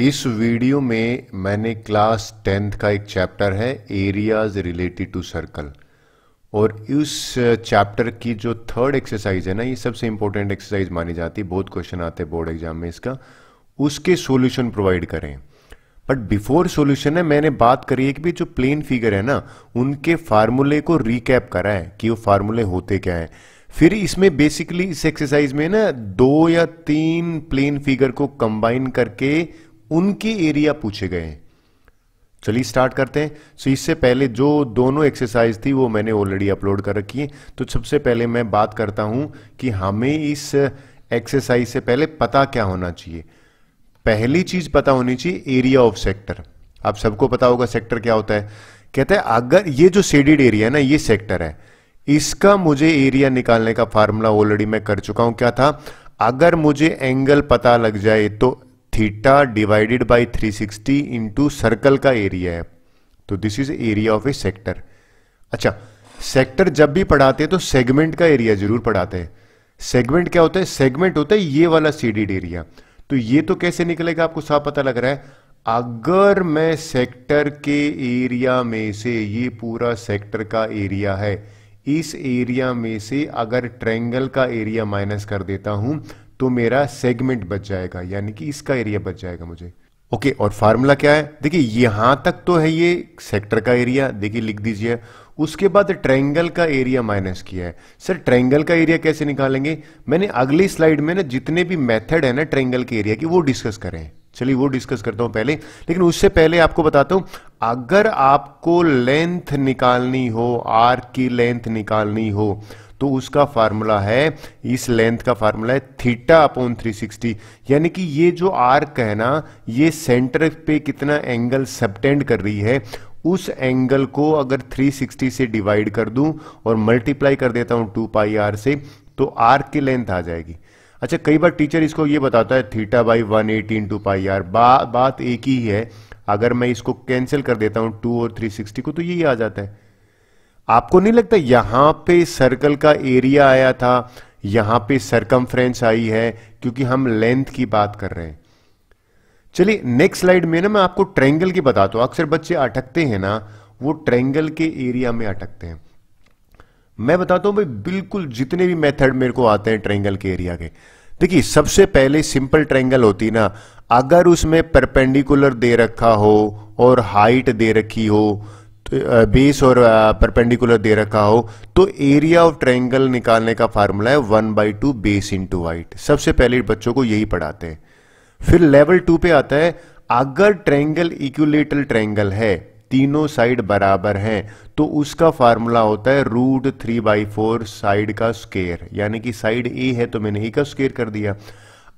इस वीडियो में मैंने क्लास टेंथ का एक चैप्टर है एरियाज रिलेटेड टू सर्कल और इस चैप्टर की जो थर्ड एक्सरसाइज है ना ये सबसे इंपॉर्टेंट एक्सरसाइज मानी जाती है बहुत क्वेश्चन आते हैं बोर्ड एग्जाम में इसका उसके सॉल्यूशन प्रोवाइड करें बट बिफोर सॉल्यूशन है मैंने बात करी है कि भी जो प्लेन फिगर है ना उनके फार्मूले को रिकैप करा है कि वो फार्मूले होते क्या है फिर इसमें बेसिकली इस एक्सरसाइज में ना दो या तीन प्लेन फिगर को कंबाइन करके उनके एरिया पूछे गए हैं चलिए स्टार्ट करते हैं सो इससे पहले जो दोनों एक्सरसाइज थी वो मैंने ऑलरेडी अपलोड कर रखी है तो सबसे पहले मैं बात करता हूं कि हमें इस एक्सरसाइज से पहले पता क्या होना चाहिए पहली चीज पता होनी चाहिए एरिया ऑफ सेक्टर आप सबको पता होगा सेक्टर क्या होता है कहते हैं अगर ये जो सेडिड एरिया है ना ये सेक्टर है इसका मुझे एरिया निकालने का फार्मूला ऑलरेडी मैं कर चुका हूं क्या था अगर मुझे एंगल पता लग जाए तो theta divided by 360 into circle का एरिया है तो this is area of a sector अच्छा सेक्टर जब भी पढ़ाते हैं तो सेगमेंट का एरिया जरूर पढ़ाते हैं सेगमेंट क्या होता है सेगमेंट होता है ये वाला सीडीड एरिया तो ये तो कैसे निकलेगा आपको साफ पता लग रहा है अगर मैं सेक्टर के एरिया में से ये पूरा सेक्टर का एरिया है इस एरिया में से अगर ट्रेंगल का एरिया माइनस कर देता हूं तो मेरा सेगमेंट बच जाएगा यानी कि इसका एरिया बच जाएगा मुझे ओके okay, और फार्मूला क्या है देखिए यहां तक तो है ये सेक्टर का एरिया देखिए लिख दीजिए उसके बाद ट्रायंगल का एरिया माइनस किया है सर ट्रायंगल का एरिया कैसे निकालेंगे मैंने अगली स्लाइड में ना जितने भी मेथड है ना ट्रायंगल के एरिया की वो डिस्कस करें चलिए वो डिस्कस करता हूं पहले लेकिन उससे पहले आपको बताता हूं अगर आपको लेंथ निकालनी हो आर्क की लेंथ निकालनी हो तो उसका फार्मूला है इस लेंथ का फार्मूला है थीटा अपॉन 360 यानी कि ये जो आर्क है ना ये सेंटर पे कितना एंगल सबटेंड कर रही है उस एंगल को अगर 360 से डिवाइड कर दूं और मल्टीप्लाई कर देता हूं टू पाई आर से तो आर्क की लेंथ आ जाएगी अच्छा कई बार टीचर इसको ये बताता है theta by one eighty two pi r बा, बात एक ही है अगर मैं इसको कैंसिल कर देता हूँ टू और थ्री सिक्सटी को तो यही आ जाता है आपको नहीं लगता यहां पे सर्कल का एरिया आया था यहां पे सरकमफ्रेंस आई है क्योंकि हम लेंथ की बात कर रहे हैं चलिए नेक्स्ट स्लाइड में ना मैं आपको ट्रेंगल की बताता हूं अक्सर बच्चे अटकते हैं ना वो ट्रेंगल के एरिया में अटकते हैं मैं बताता हूं भाई बिल्कुल जितने भी मेथड मेरे को आते हैं ट्रेंगल के एरिया के देखिए सबसे पहले सिंपल ट्रेंगल होती ना अगर उसमें परपेंडिकुलर दे रखा हो और हाइट दे रखी हो बेस और परपेंडिकुलर दे रखा हो तो एरिया ऑफ ट्रायंगल निकालने का फार्मूला है one by two base into height सबसे पहले बच्चों को यही पढ़ाते हैं फिर लेवल टू पे आता है अगर ट्रायंगल इक्विलेटरल ट्रायंगल है तीनों साइड बराबर हैं तो उसका फार्मूला होता है root three by four side का स्केयर यानी कि साइड ए है तो मैंने ए का स्केयर कर दिया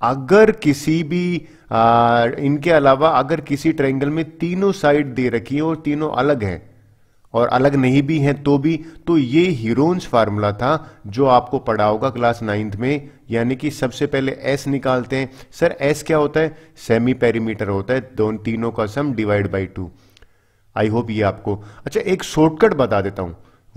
अगर किसी भी आ, इनके अलावा अगर किसी ट्रायंगल में तीनों साइड दे रखी है और तीनों अलग हैं और अलग नहीं भी हैं तो भी तो ये हीरोन्स फार्मूला था जो आपको पढ़ा होगा क्लास नाइन्थ में यानी कि सबसे पहले एस निकालते हैं सर एस क्या होता है सेमी पेरीमीटर होता है दोनों तीनों का sum divide by two I hope ये आपको अच्छा एक शॉर्टकट बता देता हूं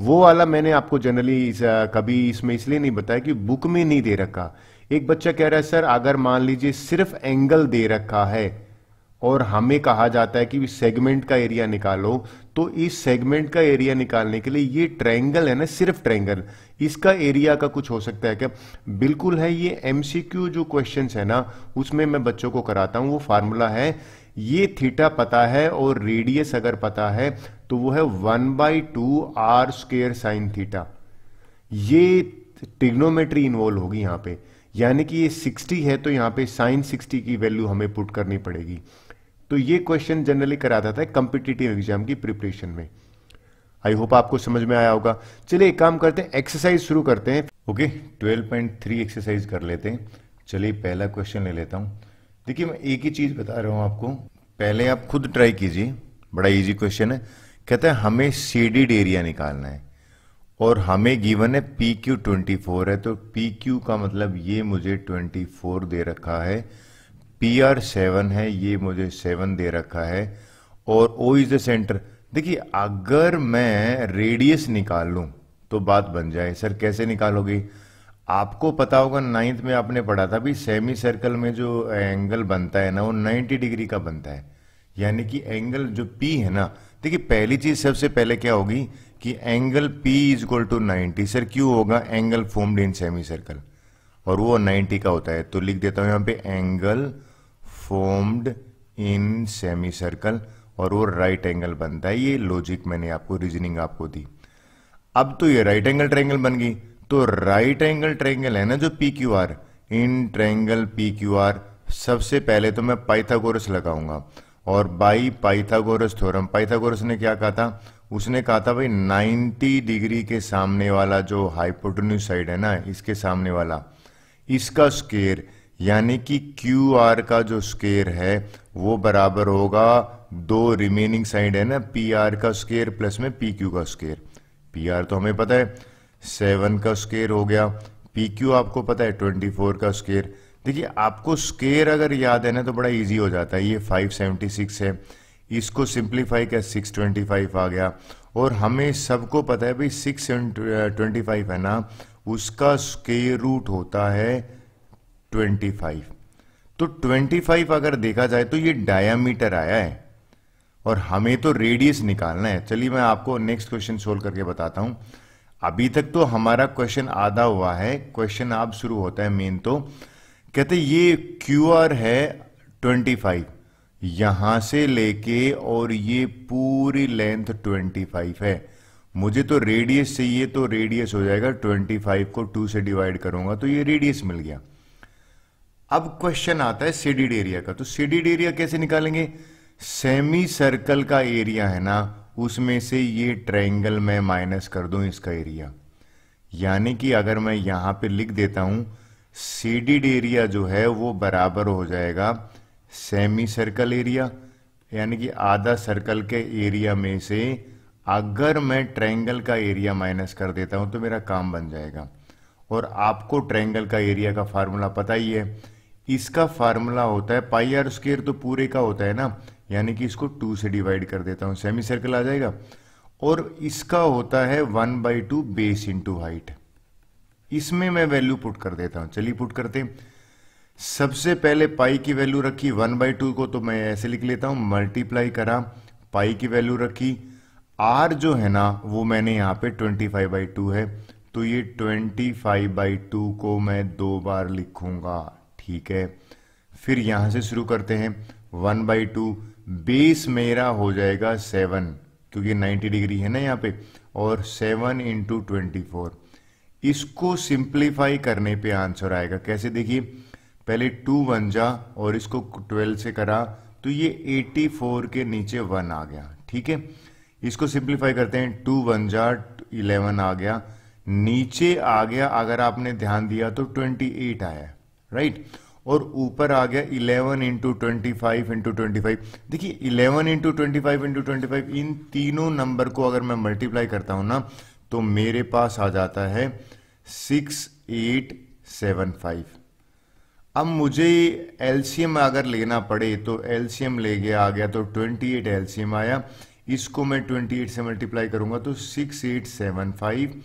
वो वाला मैंने आपको जनरली इस, कभी इसमें इसलिए नहीं बताया कि बुक में नहीं दे रखा एक बच्चा कह रहा है सर अगर मान लीजिए सिर्फ एंगल दे रखा है और हमें कहा जाता है कि सेगमेंट का एरिया निकालो तो इस सेगमेंट का एरिया निकालने के लिए ये ट्रायंगल है ना सिर्फ ट्रायंगल इसका एरिया का कुछ हो सकता है क्या बिल्कुल है ये एमसीक्यू जो क्वेश्चंस है ना उसमें मैं बच्चों को कराता हूं वो फार्मूला है ये थीटा पता है और रेडियस अगर पता है तो वो है one by two r square sine theta ये टिग्नोमेट्री इन्वॉल्व होगी यहां पे यानी कि ये 60 है तो यहां पे साइन 60 की वैल्यू हमें पुट करनी पड़ेगी तो ये क्वेश्चन जनरली करा जाता है एग्जाम की प्रिपरेशन में आई होप आपको समझ में आया होगा चलिए एक काम करते हैं एक्सरसाइज शुरू करते हैं okay twelve point three exercise कर लेते हैं चलिए पहला क्वेश्चन ले लेता हूं देखिए मैं एक ही चीज़ बता रहा हूं आपको पहले आप खुद ट्राई कीजिए बड़ा इजी क्वेश्चन है कहते हैं हमें शेडिड एरिया निकालना है और हमें गिवन है पी क्यू ट्वेंटी फोर है तो पी क्यू का मतलब ये मुझे ट्वेंटी फोर दे रखा है पी आर सेवन है ये मुझे सेवन दे रखा है और ओ इज द सेंटर देखिए अगर मैं रेडियस निकाल लू तो बात बन जाए सर कैसे निकालोगे आपको पता होगा नाइन्थ में आपने पढ़ा था भी सेमी सर्कल में जो एंगल बनता है ना वो 90 डिग्री का बनता है यानी कि एंगल जो पी है ना देखिए पहली चीज सबसे पहले क्या होगी कि angle P is equal to ninety sir क्यों होगा angle formed in semicircle और वो 90 का होता है तो लिख देता हूँ यहाँ पे एंगल इन सेमी सर्कल और वो राइट right एंगल बनता है ये लॉजिक मैंने आपको रीजनिंग आपको दी अब तो ये राइट एंगल ट्रायंगल बन गई तो राइट एंगल ट्रायंगल है ना जो P Q R in triangle P Q R सबसे पहले तो मैं पाइथागोरस लगाऊंगा और बाई पाइथागोरस थ्योरम पाइथागोरस ने क्या कहा था उसने कहा था भाई 90 डिग्री के सामने वाला जो हाइपोटोन्यूज साइड है ना इसके सामने वाला इसका स्केयर यानी कि क्यू आर का जो स्केयर है वो बराबर होगा दो रिमेनिंग साइड है ना पी आर का स्केयर प्लस में पी क्यू का स्केयर पी आर तो हमें पता है सेवन का स्केयर हो गया पी क्यू आपको पता है ट्वेंटी फोर का स्केयर देखिए आपको स्केयर अगर याद है ना तो बड़ा इजी हो जाता है ये फाइव सेवेंटी सिक्स है इसको सिंप्लीफाई किया सिक्स ट्वेंटी फाइव आ गया और हमें सबको पता है भाई सिक्स ट्वेंटी फाइव है ना उसका स्केयर रूट होता है ट्वेंटी फाइव तो ट्वेंटी फाइव अगर देखा जाए तो ये डायामीटर आया है और हमें तो रेडियस निकालना है चलिए मैं आपको नेक्स्ट क्वेश्चन सोल्व करके बताता हूं अभी तक तो हमारा क्वेश्चन आधा हुआ है क्वेश्चन आप शुरू होता है मेन तो कहते ये क्यू आर है ट्वेंटी फाइव यहां से लेके और ये पूरी लेंथ ट्वेंटी फाइव है मुझे तो रेडियस चाहिए तो रेडियस हो जाएगा ट्वेंटी फाइव को टू से डिवाइड करूंगा तो ये रेडियस मिल गया अब क्वेश्चन आता है सीडीड एरिया का तो सीडीड एरिया कैसे निकालेंगे सेमी सर्कल का एरिया है ना उसमें से ये ट्रायंगल मैं माइनस कर दूं इसका एरिया यानी कि अगर मैं यहां पे लिख देता हूं सीडीड एरिया जो है वो बराबर हो जाएगा सेमी सर्कल एरिया यानी कि आधा सर्कल के एरिया में से अगर मैं ट्रायंगल का एरिया माइनस कर देता हूं तो मेरा काम बन जाएगा और आपको ट्रायंगल का एरिया का फार्मूला पता ही है इसका फार्मूला होता है पाई आर स्केयर तो पूरे का होता है ना यानी कि इसको टू से डिवाइड कर देता हूं सेमी सर्कल आ जाएगा और इसका होता है one by two base into height इसमें मैं वैल्यू पुट कर देता हूँ चलिए पुट करते हैं सबसे पहले पाई की वैल्यू रखी वन बाई टू को तो मैं ऐसे लिख लेता हूं मल्टीप्लाई करा पाई की वैल्यू रखी आर जो है ना वो मैंने यहाँ पे ट्वेंटी फाइव बाई टू है तो ये ट्वेंटी फाइव बाई टू को मैं दो बार लिखूंगा ठीक है फिर यहां से शुरू करते हैं वन बाई टू बेस मेरा हो जाएगा सेवन क्योंकि नाइन्टी डिग्री है ना यहाँ पे और सेवन इंटू ट्वेंटी फोर इसको सिंप्लीफाई करने पे आंसर आएगा कैसे देखिए पहले टू वन जा और इसको ट्वेल्व से करा तो ये एटी फोर के नीचे वन आ गया ठीक है इसको सिंप्लीफाई करते हैं टू वन जा इलेवन आ गया नीचे आ गया अगर आपने ध्यान दिया तो ट्वेंटी एट आया राइट और ऊपर आ गया 11 into twenty five into twenty देखिए 11 इंटू ट्वेंटी फाइव इंटू इन तीनों नंबर को अगर मैं मल्टीप्लाई करता हूं ना तो मेरे पास आ जाता है सिक्स एट सेवन फाइव अब मुझे एलसीएम अगर लेना पड़े तो एलसीएम ले गया आ गया तो ट्वेंटी एट एलसीएम आया इसको मैं ट्वेंटी एट से मल्टीप्लाई करूंगा तो six eight seven five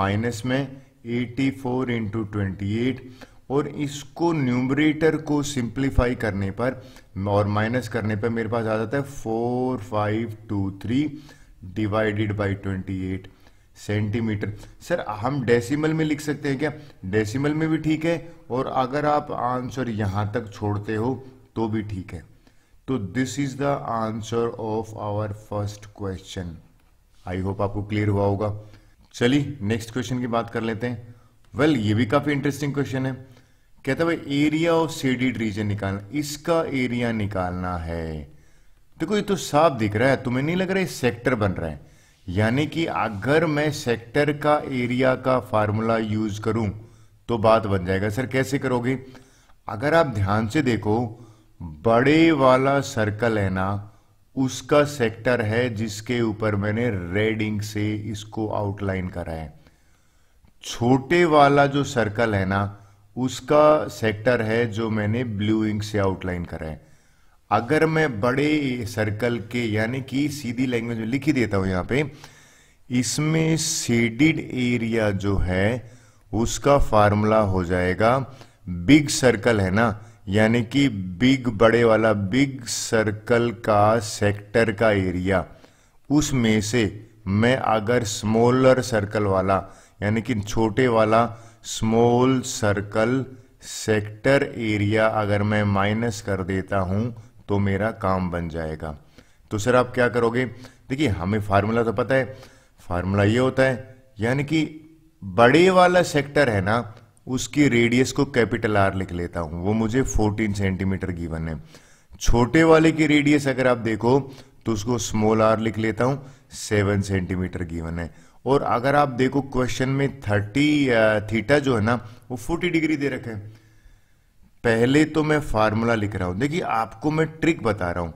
minus में eighty four into twenty eight और इसको न्यूमरेटर को सिंप्लीफाई करने पर और माइनस करने पर मेरे पास आ जाता है four five two three divided by twenty eight centimetre sir हम डेसिमल में लिख सकते हैं क्या डेसिमल में भी ठीक है और अगर आप आंसर यहां तक छोड़ते हो तो भी ठीक है तो this is the answer of our first question I hope आपको क्लियर हुआ होगा चलिए नेक्स्ट क्वेश्चन की बात कर लेते हैं वेल well, ये भी काफी इंटरेस्टिंग क्वेश्चन है कहता है भाई एरिया ऑफ सेडिड रीजन निकालना इसका एरिया निकालना है देखो ये तो साफ दिख रहा है तुम्हें नहीं लग रहा है सेक्टर बन रहा है यानी कि अगर मैं सेक्टर का एरिया का फार्मूला यूज करूं तो बात बन जाएगा सर कैसे करोगे अगर आप ध्यान से देखो बड़े वाला सर्कल है ना उसका सेक्टर है जिसके ऊपर मैंने रेड इंक से इसको आउटलाइन करा है छोटे वाला जो सर्कल है ना उसका सेक्टर है जो मैंने ब्लू इंक से आउटलाइन करा है अगर मैं बड़े सर्कल के यानी कि सीधी लैंग्वेज में लिख ही देता हूं यहाँ पे इसमें सीडिड एरिया जो है उसका फार्मूला हो जाएगा बिग सर्कल है ना यानी कि बिग बड़े वाला बिग सर्कल का सेक्टर का एरिया उसमें से मैं अगर स्मॉलर सर्कल वाला यानी कि छोटे वाला स्मॉल सर्कल सेक्टर एरिया अगर मैं माइनस कर देता हूं तो मेरा काम बन जाएगा तो सर आप क्या करोगे देखिए हमें फार्मूला तो पता है फार्मूला ये होता है यानी कि बड़े वाला सेक्टर है ना उसकी रेडियस को कैपिटल आर लिख लेता हूं वो मुझे 14 सेंटीमीटर गिवन है छोटे वाले की रेडियस अगर आप देखो तो उसको स्मॉल आर लिख लेता हूं सेवन सेंटीमीटर गिवन है और अगर आप देखो क्वेश्चन में थर्टी थीटा uh, जो है ना वो फोर्टी डिग्री दे रखे पहले तो मैं फार्मूला लिख रहा हूं देखिए आपको मैं ट्रिक बता रहा हूँ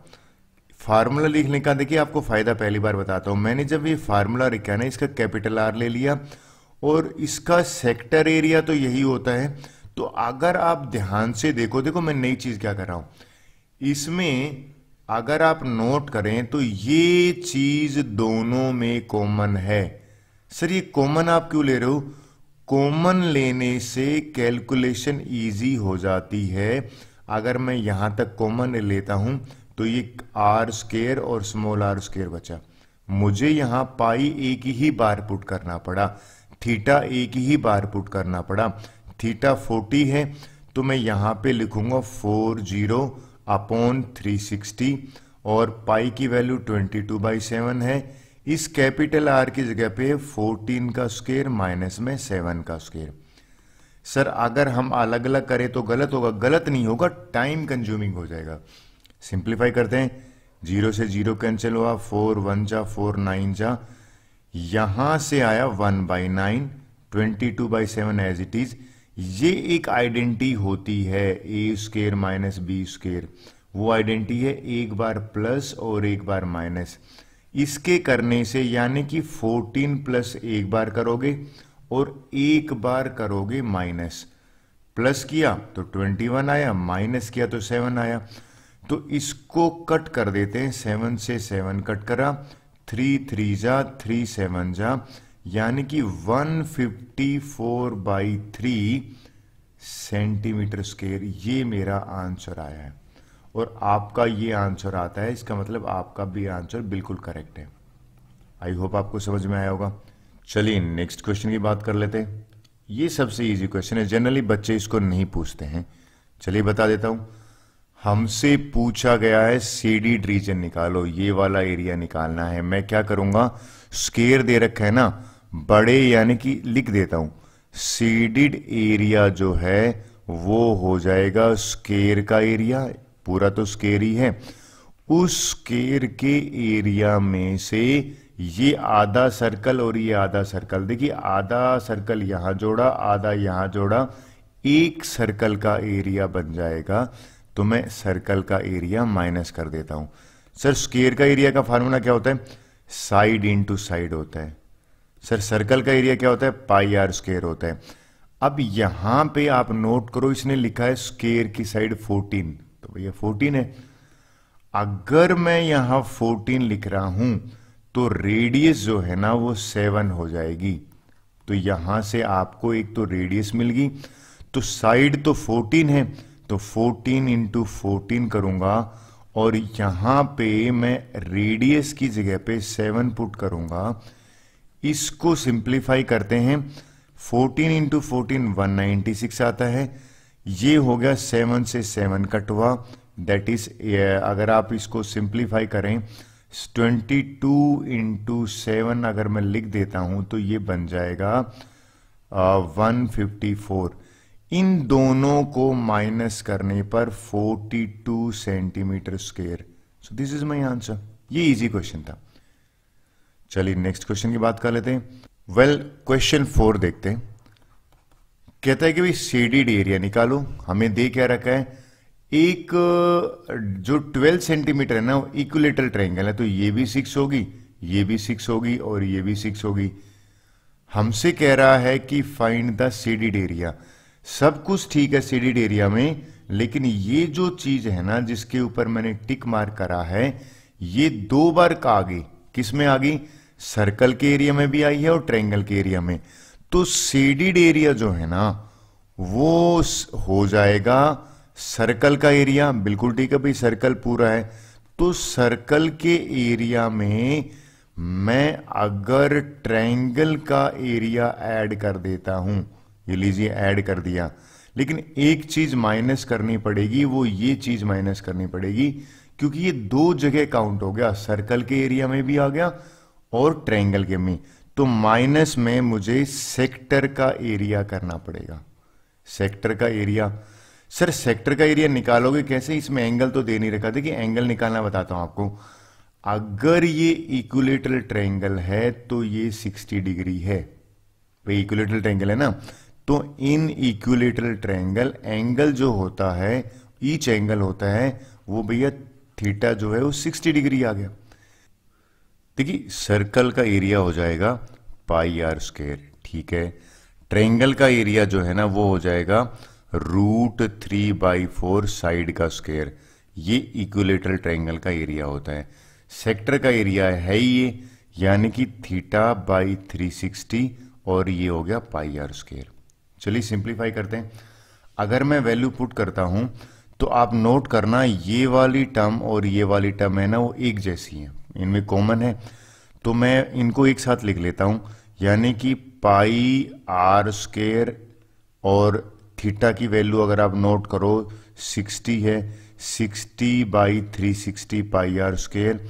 फार्मूला लिखने का देखिए आपको फ़ायदा पहली बार बताता हूं मैंने जब ये फार्मूला लिखा ना इसका कैपिटल आर ले लिया और इसका सेक्टर एरिया तो यही होता है तो अगर आप ध्यान से देखो देखो मैं नई चीज़ क्या कर रहा हूं इसमें अगर आप नोट करें तो ये चीज दोनों में कॉमन है सर ये कॉमन आप क्यों ले रहे हो कॉमन लेने से कैलकुलेशन इजी हो जाती है अगर मैं यहाँ तक कॉमन लेता हूँ तो ये आर स्केयर और स्मॉल आर स्केयर बचा मुझे यहाँ पाई एक ही बार पुट करना पड़ा थीटा एक ही बार पुट करना पड़ा थीटा फोर्टी है तो मैं यहाँ पे लिखूंगा फोर जीरो अपॉन 360 और पाई की वैल्यू 22 टू बाई सेवन है इस कैपिटल आर की जगह पे 14 का स्क्वेयर माइनस में सेवन का स्क्वेयर सर अगर हम अलग अलग करें तो गलत होगा गलत नहीं होगा टाइम कंज्यूमिंग हो जाएगा सिंप्लीफाई करते हैं जीरो से जीरो कैंसिल हुआ फोर वन जा फोर नाइन जा यहां से आया one by nine twenty two by seven as it is ये एक आइडेंटिटी होती है A square minus B square वो आइडेंटिटी है एक बार प्लस और एक बार माइनस इसके करने से यानी कि 14 प्लस एक बार करोगे और एक बार करोगे माइनस प्लस किया तो 21 आया माइनस किया तो 7 आया तो इसको कट कर देते हैं 7 से 7 कट करा थ्री थ्री जा थ्री सेवन जा यानी कि 154 fifty four by three centimetre square ये मेरा आंसर आया है और आपका ये आंसर आता है इसका मतलब आपका भी आंसर बिल्कुल करेक्ट है आई होप आपको समझ में आया होगा चलिए नेक्स्ट क्वेश्चन की बात कर लेते हैं ये सबसे इजी क्वेश्चन है जनरली बच्चे इसको नहीं पूछते हैं चलिए बता देता हूं हमसे पूछा गया है सीडीड रीजन निकालो ये वाला एरिया निकालना है मैं क्या करूंगा स्केयर दे रखा है ना बड़े यानी कि लिख देता हूं सीडिड एरिया जो है वो हो जाएगा स्केर का एरिया पूरा तो स्केर ही है उस स्केर के एरिया में से ये आधा सर्कल और ये आधा सर्कल देखिए आधा सर्कल यहां जोड़ा आधा यहां जोड़ा एक सर्कल का एरिया बन जाएगा तो मैं सर्कल का एरिया माइनस कर देता हूं सर स्केयर का एरिया का फार्मूला क्या होता है साइड इनटू साइड होता है सर सर्कल का एरिया क्या होता है पाई आर स्केयर होता है अब यहां पे आप नोट करो इसने लिखा है स्केयर की साइड 14 तो भैया 14 है अगर मैं यहां 14 लिख रहा हूं तो रेडियस जो है ना वो 7 हो जाएगी तो यहां से आपको एक तो रेडियस मिल गई तो साइड तो 14 है तो 14 इंटू फोर्टीन करूंगा और यहां पे मैं रेडियस की जगह पे 7 पुट करूंगा इसको सिंप्लीफाई करते हैं 14 इंटू फोर्टीन वन आता है ये हो गया सेवन से सेवन कट हुआ दैट इज अगर आप इसको सिंप्लीफाई करें 22 टू इंटू सेवन अगर मैं लिख देता हूं तो ये बन जाएगा वन फिफ्टी फोर इन दोनों को माइनस करने पर 42 centimetre square so this is my answer ये इजी क्वेश्चन था चलिए नेक्स्ट क्वेश्चन की बात कर लेते हैं वेल क्वेश्चन फोर देखते हैं कहता है कि भाई शेडिड एरिया निकालो हमें दे क्या रखा है एक जो 12 सेंटीमीटर है ना वो इक्वलेटरल ट्रायंगल है तो ये भी सिक्स होगी ये भी सिक्स होगी और ये भी सिक्स होगी हमसे कह रहा है कि फाइंड द सीडिड एरिया सब कुछ ठीक है सीडिड एरिया में लेकिन ये जो चीज है ना जिसके ऊपर मैंने टिक मार करा है ये दो बार का आगे किसमें आ गई सर्कल के एरिया में भी आई है और ट्रेंगल के एरिया में तो सेडिड एरिया जो है ना वो हो जाएगा सर्कल का एरिया बिल्कुल ठीक है भाई सर्कल पूरा है तो सर्कल के एरिया में मैं अगर ट्रायंगल का एरिया ऐड कर देता हूं ये लीजिए ऐड कर दिया लेकिन एक चीज माइनस करनी पड़ेगी वो ये चीज माइनस करनी पड़ेगी क्योंकि ये दो जगह काउंट हो गया सर्कल के एरिया में भी आ गया और ट्रायंगल के मी तो माइनस में मुझे सेक्टर का एरिया करना पड़ेगा सेक्टर का एरिया सर सेक्टर का एरिया निकालोगे कैसे इसमें एंगल तो दे नहीं रखा देखिए एंगल निकालना बताता हूं आपको अगर ये इक्वलेटरल ट्रायंगल है तो ये 60 डिग्री है भाई इक्वलेटरल ट्रायंगल है ना तो इन इक्वलेटरल ट्रायंगल एंगल जो होता है ईच एंगल होता है वो भैया थीटा जो है वो 60 डिग्री आ गया देखिए सर्कल का एरिया हो जाएगा पाई आर स्केयर ठीक है ट्रेंगल का एरिया जो है ना वो हो जाएगा root three by four side का स्केयर ये इक्वलेटर ट्रेंगल का एरिया होता है सेक्टर का एरिया है ये यानी कि थीटा बाई थ्री सिक्सटी और ये हो गया पाई आर स्केयर चलिए सिंप्लीफाई करते हैं अगर मैं वैल्यू पुट करता हूं तो आप नोट करना ये वाली टर्म और ये वाली टर्म है ना वो एक जैसी है इनमें कॉमन है तो मैं इनको एक साथ लिख लेता हूं यानी कि पाई आर स्केयर और थीटा की वैल्यू अगर आप नोट करो 60 है 60 बाई 360 पाई आर स्केयर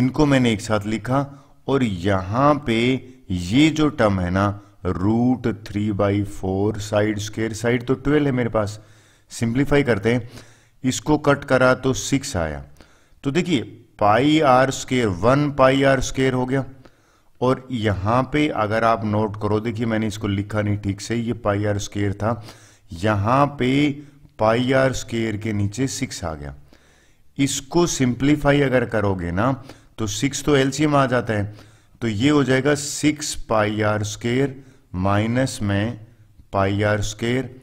इनको मैंने एक साथ लिखा और यहां पे ये जो टर्म है ना root three by four side square side तो 12 है मेरे पास सिंप्लीफाई करते हैं इसको कट करा तो 6 आया तो देखिए pi are square one pi are square हो गया और यहां पे अगर आप नोट करो देखिए मैंने इसको लिखा नहीं ठीक से ये पाई आर स्केयर था यहां पे पाई आर स्केयर के नीचे सिक्स आ गया इसको सिंप्लीफाई अगर करोगे ना तो सिक्स तो एलसीएम आ जाता है तो ये हो जाएगा six pi are square minus में पाई आर स्केयर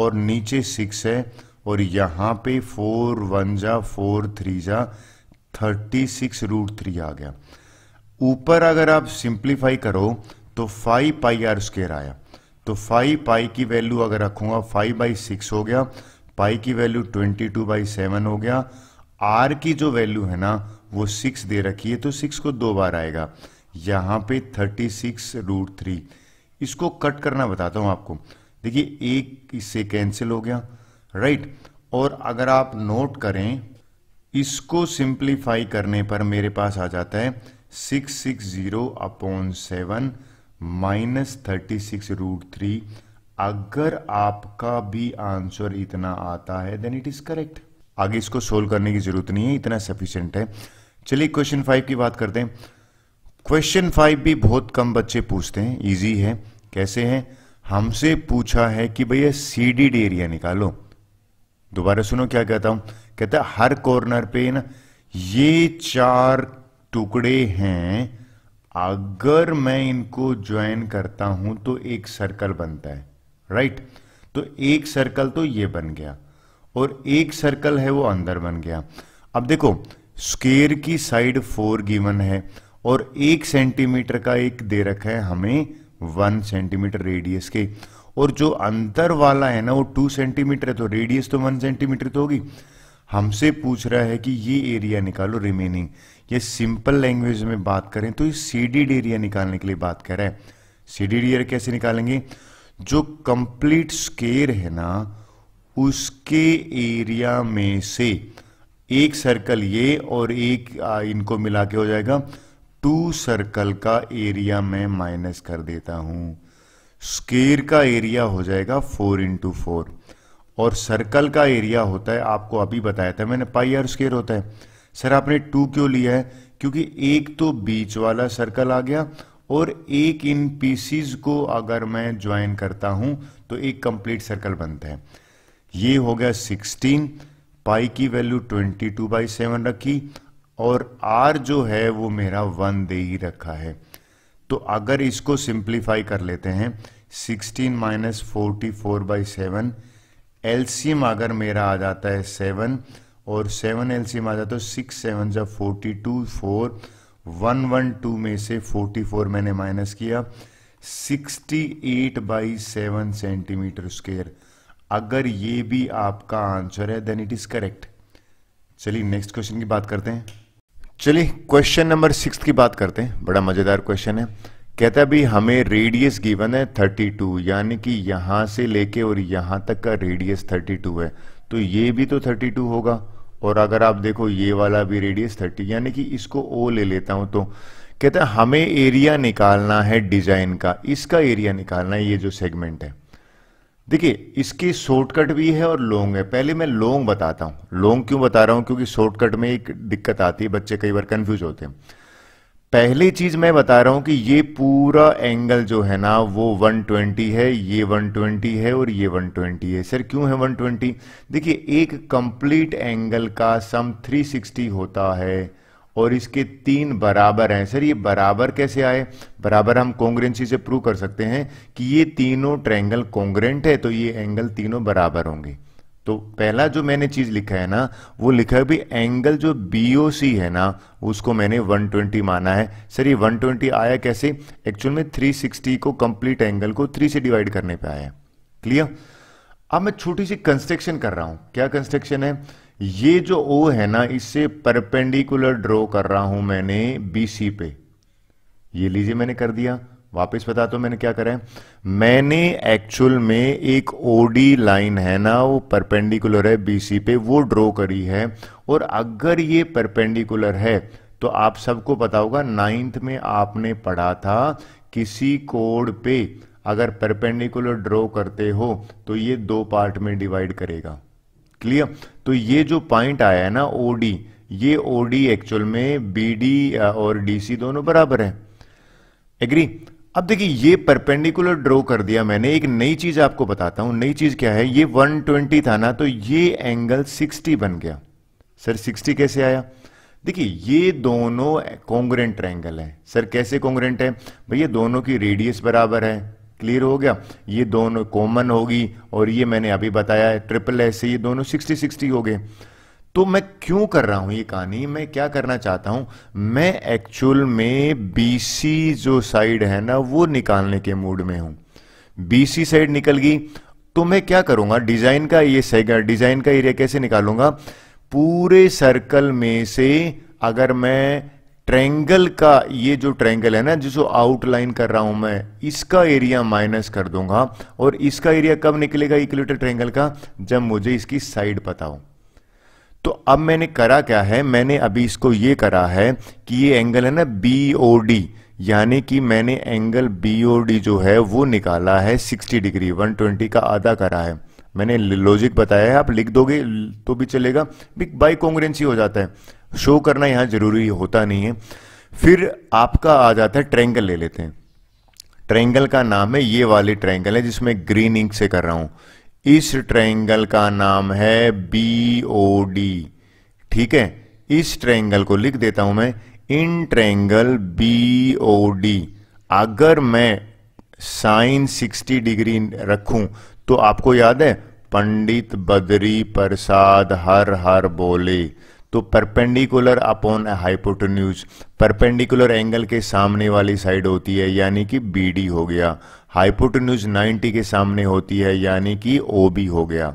और नीचे सिक्स है और यहां पे फोर वन जा फोर थ्री जा थर्टी सिक्स रूट थ्री आ गया ऊपर अगर आप सिंप्लीफाई करो तो फाइव पाई आर स्केयर आया तो फाइव पाई की वैल्यू अगर रखूंगा फाइव बाई सिक्स हो गया पाई की value twenty two by seven हो गया आर की जो वैल्यू है ना वो सिक्स दे रखी है तो सिक्स को दो बार आएगा यहाँ पे थर्टी सिक्स रूट थ्री इसको कट करना बताता हूँ आपको देखिए एक इससे कैंसिल हो गया राइट और अगर आप नोट करें इसको सिंप्लीफाई करने पर मेरे पास आ जाता है six six zero upon seven minus thirty six root three अगर आपका भी आंसर इतना आता है देन इट इज करेक्ट आगे इसको सोल्व करने की जरूरत नहीं है इतना सफिशियंट है चलिए क्वेश्चन फाइव की बात करते हैं क्वेश्चन फाइव भी बहुत कम बच्चे पूछते हैं इजी है कैसे है हमसे पूछा है कि भैया सीडीड एरिया निकालो दोबारा सुनो क्या कहता हूं कहता है हर कॉर्नर पे ना ये चार टुकड़े हैं अगर मैं इनको ज्वाइन करता हूं तो एक सर्कल बनता है राइट तो एक सर्कल तो ये बन गया और एक सर्कल है वो अंदर बन गया अब देखो स्केर की साइड फोर गिवन है और एक सेंटीमीटर का एक दे रखा है हमें वन सेंटीमीटर रेडियस के और जो अंतर वाला है ना वो टू सेंटीमीटर है तो रेडियस तो वन सेंटीमीटर तो होगी हमसे पूछ रहा है कि ये एरिया निकालो रिमेनिंग ये सिंपल लैंग्वेज में बात करें तो ये सीडीड एरिया निकालने के लिए बात कर रहा है सीडीड एरिया कैसे निकालेंगे जो कंप्लीट स्केयर है ना उसके एरिया में से एक सर्कल ये और एक आ, इनको मिला के हो जाएगा टू सर्कल का एरिया मैं माइनस कर देता हूं स्केयर का एरिया हो जाएगा फोर इंटू फोर और सर्कल का एरिया होता है आपको अभी बताया था मैंने पाई आर स्केयर होता है सर आपने टू क्यों लिया है क्योंकि एक तो बीच वाला सर्कल आ गया और एक इन पीसीज को अगर मैं ज्वाइन करता हूं तो एक कंप्लीट सर्कल बनता है ये हो गया 16 पाई की वैल्यू 22 टू बाई सेवन रखी और आर जो है वो मेरा वन दे ही रखा है तो अगर इसको सिंप्लीफाई कर लेते हैं 16 minus forty four by seven एल्सीम अगर मेरा आ जाता है सेवन और सेवन एल्सीम आ जाता है तो सिक्स सेवन जब forty two four one one two में से फोर्टी फोर मैंने माइनस किया 68 eight by seven centimetre square अगर ये भी आपका आंसर है देन इट इज़ करेक्ट चलिए नेक्स्ट क्वेश्चन की बात करते हैं चलिए क्वेश्चन नंबर सिक्स की बात करते हैं बड़ा मजेदार क्वेश्चन है कहता है भाई हमें रेडियस गिवन है 32 यानी कि यहां से लेके और यहां तक का रेडियस 32 है तो ये भी तो 32 होगा और अगर आप देखो ये वाला भी रेडियस 30 यानी कि इसको ओ ले लेता हूं तो कहता है हमें एरिया निकालना है डिजाइन का इसका एरिया निकालना है ये जो सेगमेंट है देखिए इसकी शॉर्टकट भी है और लॉन्ग है पहले मैं लॉन्ग बताता हूं लॉन्ग क्यों बता रहा हूं क्योंकि शॉर्टकट में एक दिक्कत आती है बच्चे कई बार कंफ्यूज होते हैं पहली चीज मैं बता रहा हूं कि ये पूरा एंगल जो है ना वो 120 है ये 120 है और ये 120 है सर क्यों है 120 देखिए एक कंप्लीट एंगल का सम 360 होता है और इसके तीन बराबर हैं सर ये बराबर कैसे आए बराबर हम कॉन्ग्रेंसी से प्रूव कर सकते हैं कि ये तीनों ट्रैंगल कॉन्ग्रेंट है तो ये एंगल तीनों बराबर होंगे तो पहला जो मैंने चीज लिखा है ना वो लिखा है भी एंगल जो बीओसी है ना उसको मैंने 120 माना है सर ये 120 आया कैसे एक्चुअल में 360 को कंप्लीट एंगल को 3 से डिवाइड करने पे आया क्लियर अब मैं छोटी सी कंस्ट्रक्शन कर रहा हूं क्या कंस्ट्रक्शन है ये जो ओ है ना इससे परपेंडिकुलर ड्रॉ कर रहा हूं मैंने बीसी पे ये लीजिए मैंने कर दिया वापस बता तो मैंने क्या करा है मैंने एक्चुअल में एक ओडी लाइन है ना वो परपेंडिकुलर है बीसी पे वो ड्रॉ करी है और अगर ये परपेंडिकुलर है तो आप सबको पता होगा नाइन्थ में आपने पढ़ा था किसी कोड पे अगर परपेंडिकुलर ड्रॉ करते हो तो ये दो पार्ट में डिवाइड करेगा क्लियर तो ये जो पॉइंट आया है ना ओडी ये ओडी एक्चुअल में बीडी uh, और डीसी दोनों बराबर है एग्री अब देखिए ये परपेंडिकुलर ड्रॉ कर दिया मैंने एक नई चीज आपको बताता हूं नई चीज क्या है ये 120 था ना तो ये एंगल 60 बन गया सर 60 कैसे आया देखिए ये दोनों कॉन्ग्रेंट ट्रायंगल है सर कैसे कॉन्ग्रेंट है भैया दोनों की रेडियस बराबर है क्लियर हो गया ये दोनों कॉमन होगी और ये मैंने अभी बताया है ट्रिपल एस से ये दोनों सिक्सटी सिक्सटी हो गए तो मैं क्यों कर रहा हूं ये कहानी मैं क्या करना चाहता हूं मैं एक्चुअल में बीसी जो साइड है ना वो निकालने के मूड में हूं बीसी साइड निकल गई तो मैं क्या करूंगा डिजाइन का ये सही डिजाइन का एरिया कैसे निकालूंगा पूरे सर्कल में से अगर मैं ट्रेंगल का ये जो ट्रेंगल है ना जिसको आउटलाइन कर रहा हूं मैं इसका एरिया माइनस कर दूंगा और इसका एरिया कब निकलेगा इक्विलेटर ट्रेंगल का जब मुझे इसकी साइड पता हो तो अब मैंने करा क्या है मैंने अभी इसको ये करा है कि ये एंगल है ना बी ओ डी यानी कि मैंने एंगल बी ओ डी जो है वो निकाला है 60 डिग्री 120 का आधा करा है मैंने लॉजिक बताया है आप लिख दोगे तो भी चलेगा बाई कॉन्ग्रेंसी हो जाता है शो करना यहाँ ज़रूरी होता नहीं है फिर आपका आ जाता है ट्रैंगल ले लेते हैं ट्रैंगल का नाम है ये वाली ट्रैंगल है जिसमें ग्रीन इंक से कर रहा हूं इस ट्रैंगल का नाम है बी ओ डी ठीक है इस ट्रैंगल को लिख देता हूं मैं in triangle B O D अगर मैं साइन 60 डिग्री रखूं तो आपको याद है पंडित बद्री प्रसाद हर हर बोले तो perpendicular upon hypotenuse perpendicular angle के सामने वाली साइड होती है यानी कि बी हो गया हाइपोटोन्यूज 90 के सामने होती है यानी कि ओ हो गया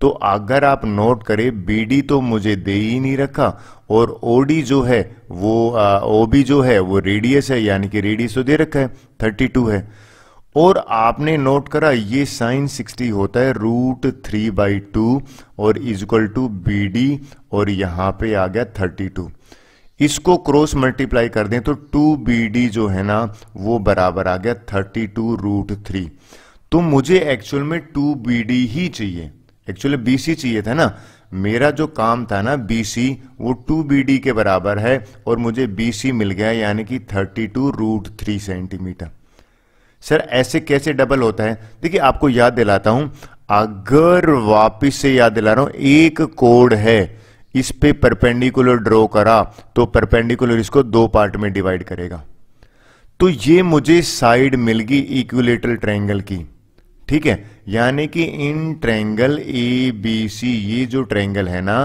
तो अगर आप नोट करें बी तो मुझे दे ही नहीं रखा और ओ जो है वो ओ जो है वो रेडियस है यानी कि रेडियस तो दे रखा है 32 है और आपने नोट करा ये साइन 60 होता है रूट थ्री बाई टू और is equal to B D और यहाँ पे आ गया 32 इसको क्रॉस मल्टीप्लाई कर दें तो टू बी डी जो है ना वो बराबर आ गया 32 रूट थ्री तो मुझे एक्चुअल में टू बी डी ही चाहिए एक्चुअली बी सी चाहिए था ना मेरा जो काम था ना बी सी वो टू बी डी के बराबर है और मुझे बी सी मिल गया यानी कि thirty two root three centimetre sir ऐसे कैसे डबल होता है देखिए आपको याद दिलाता हूं अगर वापिस से याद दिला रहा हूं एक कोड है इस पे परपेंडिकुलर ड्रॉ करा तो परपेंडिकुलर इसको दो पार्ट में डिवाइड करेगा तो ये मुझे साइड मिल गई इक्विलेटरल ट्रायंगल की ठीक है यानी कि इन ट्रायंगल ए बी सी ये जो ट्रायंगल है ना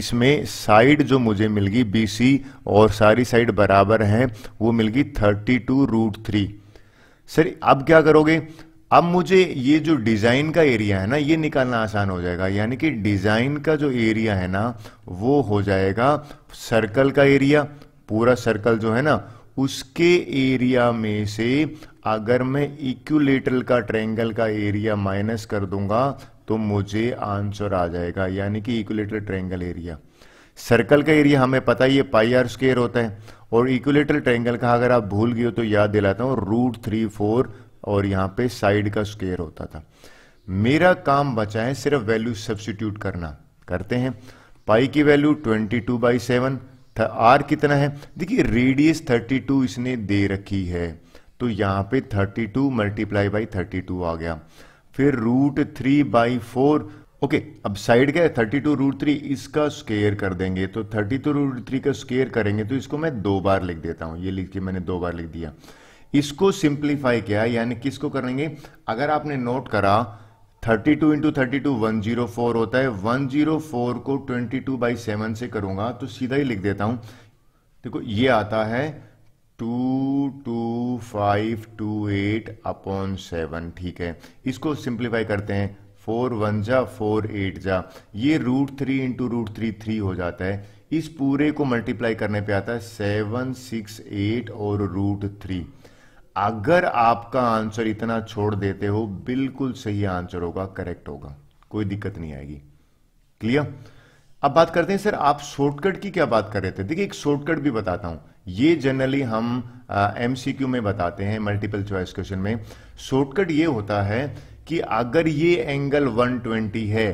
इसमें साइड जो मुझे मिल गई बी सी और सारी साइड बराबर है वो मिल गई thirty two root three sir अब क्या करोगे अब मुझे ये जो डिज़ाइन का एरिया है ना ये निकालना आसान हो जाएगा यानी कि डिज़ाइन का जो एरिया है ना वो हो जाएगा सर्कल का एरिया पूरा सर्कल जो है ना उसके एरिया में से अगर मैं इक्यूलेटरल का ट्रेंगल का एरिया माइनस कर दूंगा तो मुझे आंसर आ जाएगा यानी कि इक्यूलेटरल ट्रेंगल एरिया सर्कल का एरिया हमें पता ही है पाई आर स्केयर होता है और इक्विलेटरल ट्रायंगल का अगर आप भूल गए हो तो याद दिलाता हूँ रूट थ्री फोर और यहाँ पे साइड का स्केयर होता था मेरा काम बचा है सिर्फ वैल्यू सब्सिट्यूट करना करते हैं पाई की value twenty two by seven R कितना है देखिए रेडियस थर्टी टू इसने दे रखी है तो यहाँ पे thirty two multiply by thirty two आ गया फिर root three by four okay okay, अब साइड क्या है थर्टी टू रूट थ्री इसका स्केयर कर देंगे तो थर्टी टू रूट थ्री का स्केयर करेंगे तो इसको मैं दो बार लिख देता हूं ये लिख के मैंने दो बार लिख दिया इसको सिंप्लीफाई किया यानी किसको करेंगे अगर आपने नोट करा thirty two into thirty two one zero four होता है वन जीरो फोर को ट्वेंटी टू बाई सेवन से करूंगा तो सीधा ही लिख देता हूं देखो ये आता है two two five two eight upon seven ठीक है इसको सिंप्लीफाई करते हैं फोर वन जा फोर एट जा ये root three into root three three हो जाता है इस पूरे को मल्टीप्लाई करने पे आता है सेवन सिक्स एट और रूट थ्री अगर आपका आंसर इतना छोड़ देते हो बिल्कुल सही आंसर होगा करेक्ट होगा कोई दिक्कत नहीं आएगी क्लियर अब बात करते हैं सर आप शॉर्टकट की क्या बात कर रहे थे देखिए एक शॉर्टकट भी बताता हूं ये जनरली हम एमसीक्यू में बताते हैं मल्टीपल चॉइस क्वेश्चन में शॉर्टकट ये होता है कि अगर ये एंगल 120 है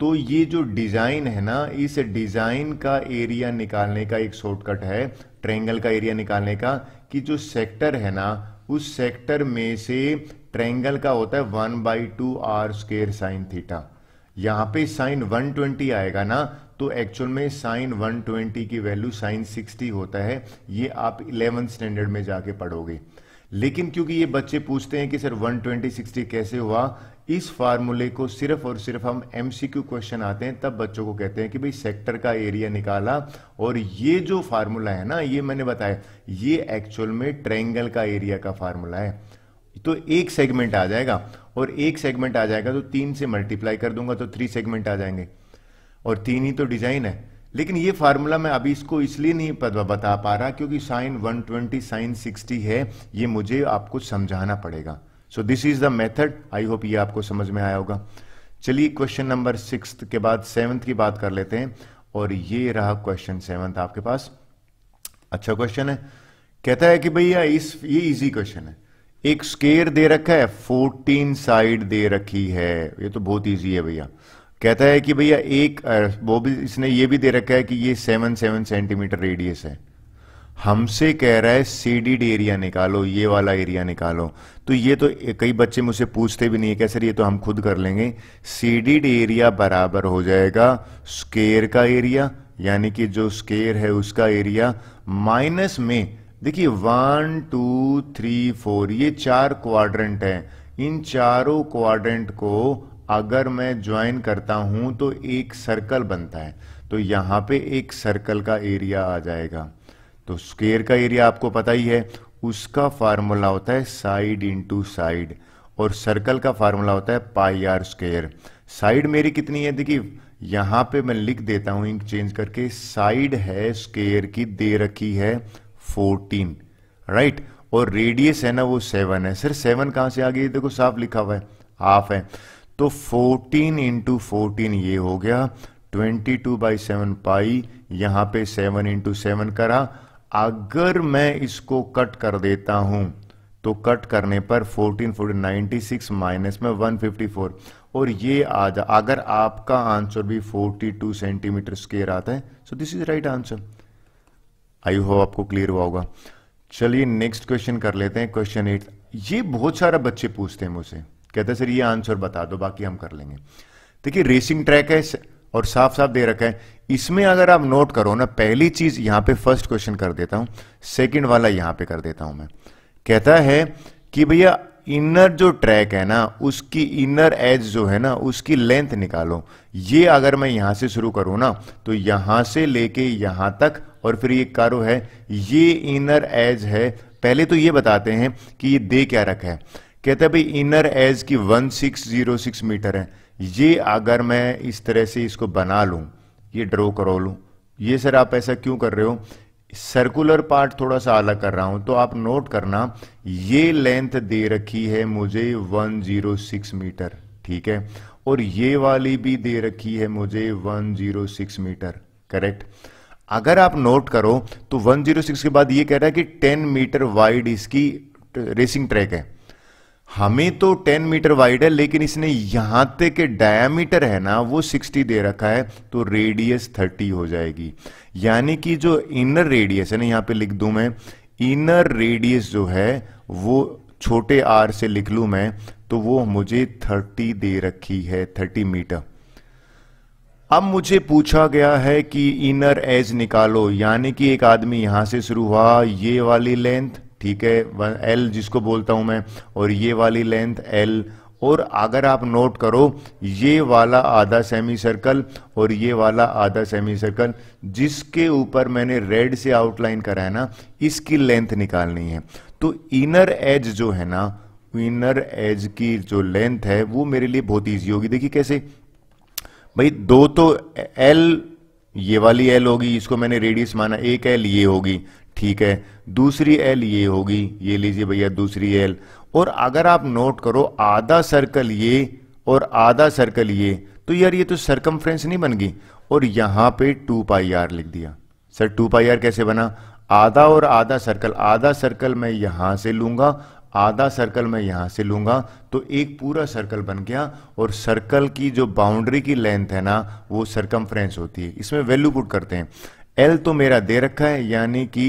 तो ये जो डिज़ाइन है ना इस डिज़ाइन का एरिया निकालने का एक शॉर्टकट है ट्रेंगल का एरिया निकालने का कि जो सेक्टर है ना उस सेक्टर में से ट्रेंगल का होता है one by two R square sine theta यहां पे साइन 120 आएगा ना तो एक्चुअल में साइन 120 की वैल्यू साइन 60 होता है ये आप 11 स्टैंडर्ड में जाके पढ़ोगे लेकिन क्योंकि ये बच्चे पूछते हैं कि सर 120-60 कैसे हुआ इस फार्मूले को सिर्फ और सिर्फ हम एमसीक्यू क्वेश्चन आते हैं तब बच्चों को कहते हैं कि भाई सेक्टर का एरिया निकाला और ये जो फार्मूला है ना ये मैंने बताया ये एक्चुअल में ट्रायंगल का एरिया का फार्मूला है तो एक सेगमेंट आ जाएगा और एक सेगमेंट आ जाएगा तो तीन से मल्टीप्लाई कर दूंगा तो थ्री सेगमेंट आ जाएंगे और तीन ही तो डिजाइन है लेकिन ये फार्मूला मैं अभी इसको इसलिए नहीं बता पा रहा क्योंकि साइन 120 साइन सिक्सटी है ये मुझे आपको समझाना पड़ेगा so this is the method I hope ये आपको समझ में आया होगा चलिए क्वेश्चन नंबर सिक्स के बाद सेवंथ की बात कर लेते हैं और ये रहा क्वेश्चन सेवंथ आपके पास अच्छा क्वेश्चन है कहता है कि भैया इस ये इजी क्वेश्चन है एक स्केयर दे रखा है फोर्टीन साइड दे रखी है ये तो बहुत ईजी है भैया कहता है कि भैया एक वो भी इसने ये भी दे रखा है कि ये सेवन सेवन सेंटीमीटर रेडियस है हमसे कह रहा है सीडिड एरिया निकालो ये वाला एरिया निकालो तो ये तो कई बच्चे मुझसे पूछते भी नहीं है क्या ये तो हम खुद कर लेंगे सीडिड एरिया बराबर हो जाएगा स्केयर का एरिया यानी कि जो स्केयर है उसका एरिया माइनस में देखिए वन टू थ्री फोर ये चार क्वाड्रेंट है इन चारों क्वाड्रेंट को अगर मैं ज्वाइन करता हूं तो एक सर्कल बनता है तो यहां पे एक सर्कल का एरिया आ जाएगा तो स्केयर का एरिया आपको पता ही है उसका फार्मूला होता है साइड इंटू साइड और सर्कल का फार्मूला होता है पाई आर स्केयर साइड मेरी कितनी है देखिए यहां पे मैं लिख देता हूं इंक चेंज करके साइड है स्केयर की दे रखी है 14 राइट और रेडियस है ना वो सेवन है सर सेवन कहां से आ गई देखो साफ लिखा हुआ है हाफ है तो 14 इंटू फोर्टीन ये हो गया 22 टू बाई सेवन पाई यहां पे 7 इंटू सेवन करा अगर मैं इसको कट कर देता हूं तो कट करने पर 14 फोर्टीन नाइनटी सिक्स माइनस में 154 और ये आ जा अगर आपका आंसर भी 42 सेंटीमीटर स्केयर आता है so this is right answer I hope आपको क्लियर हुआ होगा चलिए नेक्स्ट क्वेश्चन कर लेते हैं क्वेश्चन एट ये बहुत सारा बच्चे पूछते हैं मुझसे कहते हैं सर ये आंसर बता दो बाकी हम कर लेंगे देखिए रेसिंग ट्रैक है और साफ साफ दे रखा है इसमें अगर आप नोट करो ना पहली चीज यहाँ पे फर्स्ट क्वेश्चन कर देता हूं सेकंड वाला यहां पे कर देता हूं मैं कहता है कि भैया इनर जो ट्रैक है ना उसकी इनर एज जो है ना उसकी लेंथ निकालो ये अगर मैं यहां से शुरू करूं ना तो यहां से लेके यहां तक और फिर ये कारो है ये इनर एज है पहले तो ये बताते हैं कि ये दे क्या रखा है कहते हैं भाई इनर एज की 1606 मीटर है ये अगर मैं इस तरह से इसको बना लूं ये ड्रॉ करो लूं ये सर आप ऐसा क्यों कर रहे हो सर्कुलर पार्ट थोड़ा सा अलग कर रहा हूं तो आप नोट करना ये लेंथ दे रखी है मुझे 106 मीटर ठीक है और ये वाली भी दे रखी है मुझे 106 मीटर करेक्ट अगर आप नोट करो तो 106 के बाद ये कह रहा है कि 10 मीटर वाइड इसकी रेसिंग ट्रैक है हमें तो 10 मीटर वाइड है लेकिन इसने यहां तक डायमीटर है ना वो 60 दे रखा है तो रेडियस 30 हो जाएगी यानी कि जो इनर रेडियस है ना यहां पे लिख दू मैं इनर रेडियस जो है वो छोटे आर से लिख लू मैं तो वो मुझे 30 दे रखी है 30 मीटर अब मुझे पूछा गया है कि इनर एज निकालो यानी कि एक आदमी यहां से शुरू हुआ ये वाली लेंथ ठीक है एल जिसको बोलता हूं मैं और ये वाली लेंथ एल और अगर आप नोट करो ये वाला आधा सेमी सर्कल और ये वाला आधा सेमी सर्कल जिसके ऊपर मैंने रेड से आउटलाइन करा है ना इसकी लेंथ निकालनी है तो इनर एज जो है ना इनर एज की जो लेंथ है वो मेरे लिए बहुत इजी होगी देखिए कैसे भाई दो तो एल ये वाली एल होगी इसको मैंने रेडियस माना एक एल ये होगी ठीक है दूसरी एल ये होगी ये लीजिए भैया दूसरी एल और अगर आप नोट करो आधा सर्कल ये और आधा सर्कल ये तो यार ये तो सर्कम नहीं बन गई और यहां पे टू पाई आर लिख दिया सर टू पाई आर कैसे बना आधा और आधा सर्कल आधा सर्कल मैं यहां से लूंगा आधा सर्कल मैं यहां से लूंगा तो एक पूरा सर्कल बन गया और सर्कल की जो बाउंड्री की लेंथ है ना वो सर्कम होती है इसमें वैल्यू पुट करते हैं एल तो मेरा दे रखा है यानी कि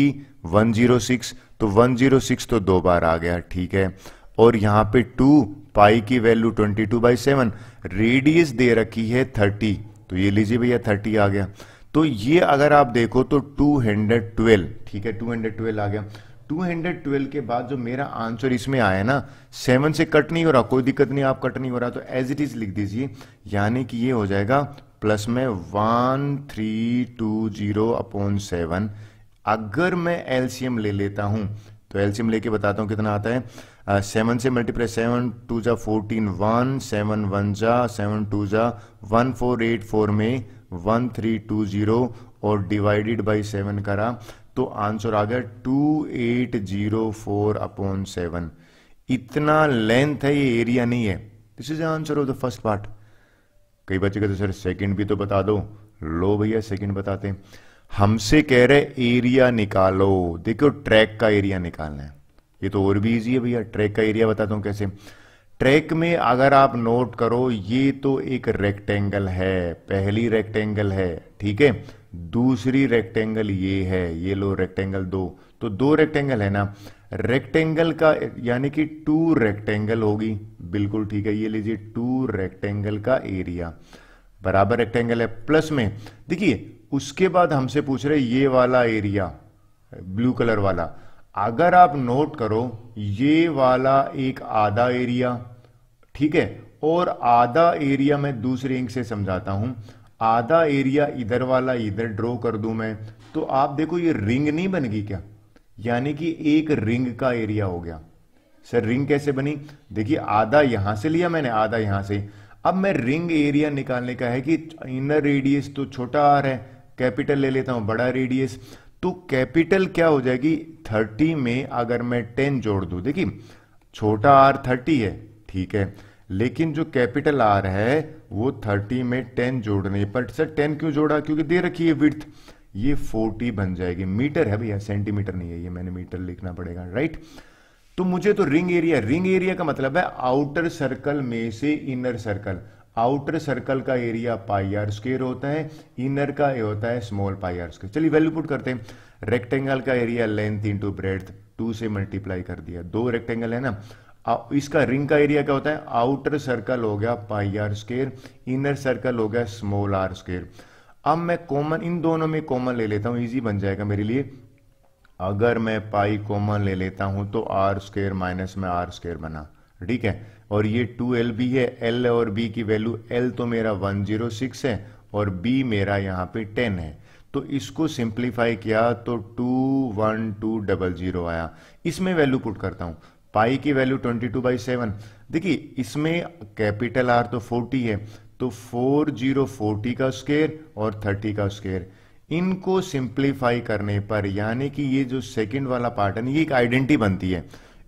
106 तो 106 तो दो बार आ गया ठीक है और यहाँ पे टू पाई की value 22 two by seven radius दे रखी है 30 तो ये लीजिए भैया 30 आ गया तो ये अगर आप देखो तो 212 ठीक है 212 आ गया 212 के बाद जो मेरा आंसर इसमें आया ना सेवन से कट नहीं हो रहा कोई दिक्कत नहीं आप कट नहीं हो रहा तो एज इट इज लिख दीजिए यानी कि ये हो जाएगा प्लस में one three two zero upon seven अगर मैं एलसीएम ले लेता हूं तो एलसीएम लेके बताता हूं कितना आता है सेवन से मल्टीप्लाई सेवन टू जा फोर्टीन वन सेवन वन जा सेवन टू जा वन फोर एट फोर में वन थ्री टू जीरो और डिवाइडेड बाई सेवन करा तो आंसर आ गया two eight zero four upon seven इतना लेंथ है ये एरिया नहीं है this is answer of the first part कई बच्चे कहते सर सेकंड भी तो बता दो लो भैया सेकंड बताते हैं हमसे कह रहे एरिया निकालो देखो ट्रैक का एरिया निकालना है ये तो और भी इजी है भैया ट्रैक का एरिया बताता हूँ कैसे ट्रैक में अगर आप नोट करो ये तो एक रेक्टेंगल है पहली रेक्टेंगल है ठीक है दूसरी रेक्टेंगल ये है ये लो रेक्टेंगल दो तो दो रेक्टेंगल है ना रेक्टेंगल का यानी कि टू रेक्टेंगल होगी बिल्कुल ठीक है ये लीजिए टू रेक्टेंगल का एरिया बराबर रेक्टेंगल है प्लस में देखिए उसके बाद हमसे पूछ रहे ये वाला एरिया ब्लू कलर वाला अगर आप नोट करो ये वाला एक आधा एरिया ठीक है और आधा एरिया मैं दूसरे इंक से समझाता हूं आधा एरिया इधर वाला इधर ड्रॉ कर दूं मैं तो आप देखो ये रिंग नहीं बनेगी क्या यानी कि एक रिंग का एरिया हो गया सर रिंग कैसे बनी देखिए आधा यहां से लिया मैंने आधा यहां से अब मैं रिंग एरिया निकालने का है कि इनर रेडियस तो छोटा आर है कैपिटल ले लेता हूं बड़ा रेडियस तो कैपिटल क्या हो जाएगी थर्टी में अगर मैं टेन जोड़ दू देखिए छोटा आर थर्टी है ठीक है लेकिन जो कैपिटल आर है वो थर्टी में टेन जोड़ने पर सर टेन क्यों जोड़ा क्योंकि दे रखी है विर्थ ये फोर्टी बन जाएगी मीटर है भैया सेंटीमीटर नहीं है ये मैंने मीटर लिखना पड़ेगा राइट तो मुझे तो रिंग एरिया रिंग एरिया का मतलब है आउटर सर्कल में से इनर सर्कल आउटर सर्कल का एरिया पाईआर स्केयर होता है इनर का ये होता है स्मॉल पाईआर स्केयर चलिए वैल्यू पुट करते हैं रेक्टेंगल का area length into breadth two से मल्टीप्लाई कर दिया दो रेक्टेंगल है ना इसका रिंग का एरिया क्या होता है आउटर सर्कल हो गया पाईआर स्केयर इनर सर्कल हो गया स्मॉल आर स्केयर अब मैं कॉमन इन दोनों में कॉमन ले लेता हूँ इजी बन जाएगा मेरे लिए अगर मैं पाई कॉमन ले लेता हूं तो आर स्क्र माइनस में आर स्क्र बना ठीक है और ये टू एल बी है एल और बी की वैल्यू एल तो मेरा वन जीरो सिक्स है और बी मेरा यहां पे टेन है तो इसको सिंप्लीफाई किया तो two one two double zero आया इसमें वैल्यू पुट करता हूं पाई की value twenty two by seven देखिए इसमें कैपिटल आर तो फोर्टी है तो फोर जीरो फोर्टी का स्केयर और थर्टी का स्केयर इनको सिंप्लीफाई करने पर यानी कि ये जो सेकंड वाला पार्ट है ये एक आइडेंटिटी बनती है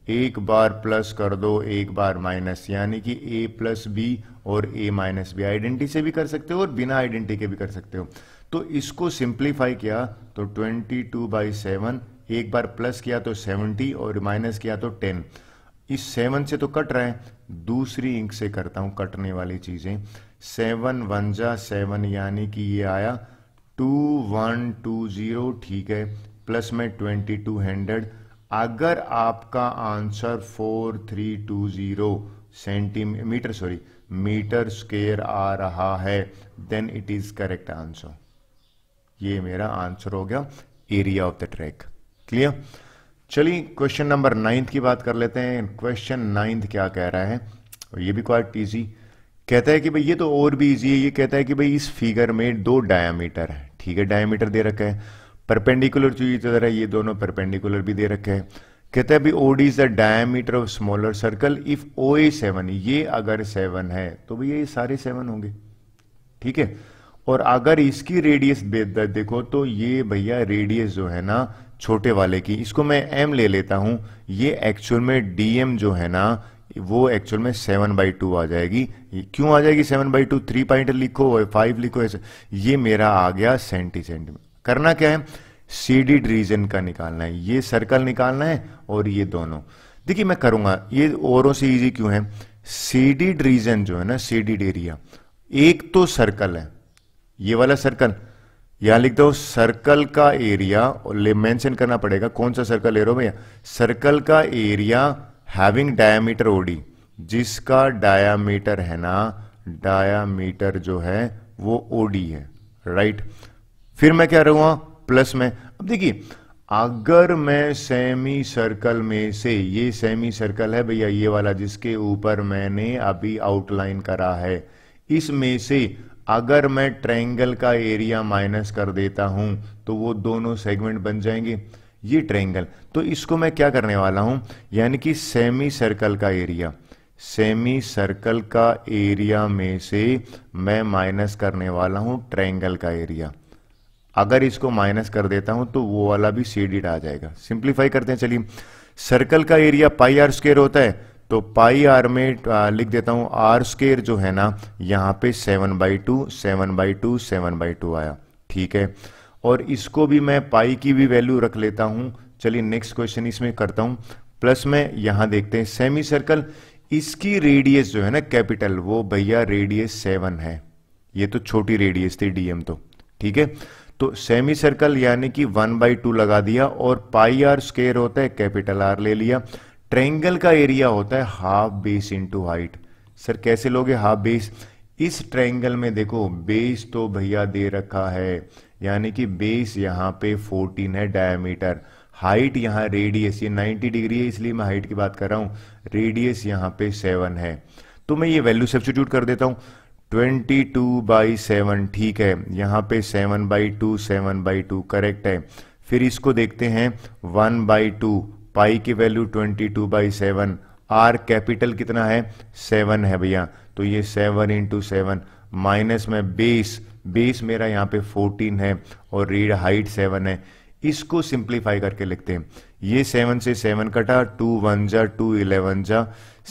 एक बार प्लस कर दो एक बार माइनस यानी कि ए प्लस बी और ए माइनस बी आइडेंटिटी से भी कर सकते हो और बिना आइडेंटिटी के भी कर सकते हो तो इसको सिंप्लीफाई किया तो ट्वेंटी टू बाई सेवन एक बार प्लस किया तो सेवनटी और माइनस किया तो टेन इस सेवन से तो कट रहा है दूसरी इंक से करता हूं कटने वाली चीज़ें सेवन वन जा सेवन यानी कि ये आया टू वन टू ज़ीरो ठीक है प्लस में ट्वेंटी टू हंड्रेड अगर आपका answer four three two zero centimetre sorry metre square आ रहा है then it is correct answer ये मेरा आंसर हो गया area of the track clear चलिए क्वेश्चन नंबर नाइन्थ की बात कर लेते हैं क्वेश्चन नाइन्थ क्या कह रहा है ये भी क्वाइट इजी कहता है कि भाई ये तो और भी इजी है ये कहता है कि भाई इस फिगर में दो डायामीटर है ठीक है डायामीटर दे रखा है परपेंडिकुलर चीज तरह ये दोनों परपेंडिकुलर भी दे रखे हैं कहता है भाई OD is the diameter of smaller circle if O A seven ये अगर सेवन है तो भैया ये सारे सेवन होंगे ठीक है और अगर इसकी रेडियस देखो तो ये भैया रेडियस जो है ना छोटे वाले की इसको मैं एम ले लेता हूं ये एक्चुअल में डीएम जो है ना वो एक्चुअल में सेवन बाई टू आ जाएगी क्यों आ जाएगी seven by two three point लिखो फाइव लिखो ऐसे ये मेरा आ गया सेंटी सेंटी करना क्या है सीडिड रीजन का निकालना है ये सर्कल निकालना है और ये दोनों देखिए मैं करूंगा ये औरों से इजी क्यों है सीडिड रीजन जो है ना सीडिड एरिया एक तो सर्कल है ये वाला सर्कल यहां लिख दो सर्कल का एरिया और मेंशन करना पड़ेगा कौन सा सर्कल ले रहे हो भैया सर्कल का एरिया हैविंग डायामीटर ओडी जिसका डायामीटर है ना डायामीटर जो है वो ओडी है राइट फिर मैं क्या रहूंगा प्लस में अब देखिए अगर मैं सेमी सर्कल में से ये सेमी सर्कल है भैया ये वाला जिसके ऊपर मैंने अभी आउटलाइन करा है इसमें से अगर मैं ट्रायंगल का एरिया माइनस कर देता हूं तो वो दोनों सेगमेंट बन जाएंगे ये ट्रायंगल तो इसको मैं क्या करने वाला हूं यानी कि सेमी सर्कल का एरिया सेमी सर्कल का एरिया में से मैं माइनस करने वाला हूं ट्रायंगल का एरिया अगर इसको माइनस कर देता हूं तो वो वाला भी सीडिड आ जाएगा सिंप्लीफाई करते हैं चलिए सर्कल का एरिया पाई आर स्केयर होता है तो पाई आर में लिख देता हूं आर स्केयर जो है ना यहां पे seven by two seven by two seven by two आया ठीक है और इसको भी मैं पाई की भी वैल्यू रख लेता हूं चलिए नेक्स्ट क्वेश्चन इसमें करता हूं प्लस में यहां देखते हैं सेमी सर्कल इसकी रेडियस जो है ना कैपिटल वो भैया रेडियस सेवन है ये तो छोटी रेडियस थी डीएम तो ठीक है तो सेमी सर्कल यानी कि वन बाई टू लगा दिया और पाई आर स्केयर होता है कैपिटल आर ले लिया ट्रेंगल का एरिया होता है half base into height sir कैसे लोगे हाफ बेस इस ट्रेंगल में देखो बेस तो भैया दे रखा है यानी कि बेस यहाँ पे 14 है डायमीटर हाइट यहाँ रेडियस ये 90 डिग्री है इसलिए मैं हाइट की बात कर रहा हूं रेडियस यहाँ पे 7 है तो मैं ये वैल्यू सब्सिट्यूट कर देता हूं 22 टू बाई सेवन ठीक है यहाँ पे 7 by two seven by two correct है फिर इसको देखते हैं 1 बाई टू पाई की value 22 two by seven R capital कितना है सेवन है भैया तो ये सेवन इंटू सेवन माइनस में बेस बेस मेरा यहाँ पे 14 है और रीड हाइट 7 है इसको सिंप्लीफाई करके लिखते हैं ये 7 से 7 कटा 2 वन जा टू इलेवन जा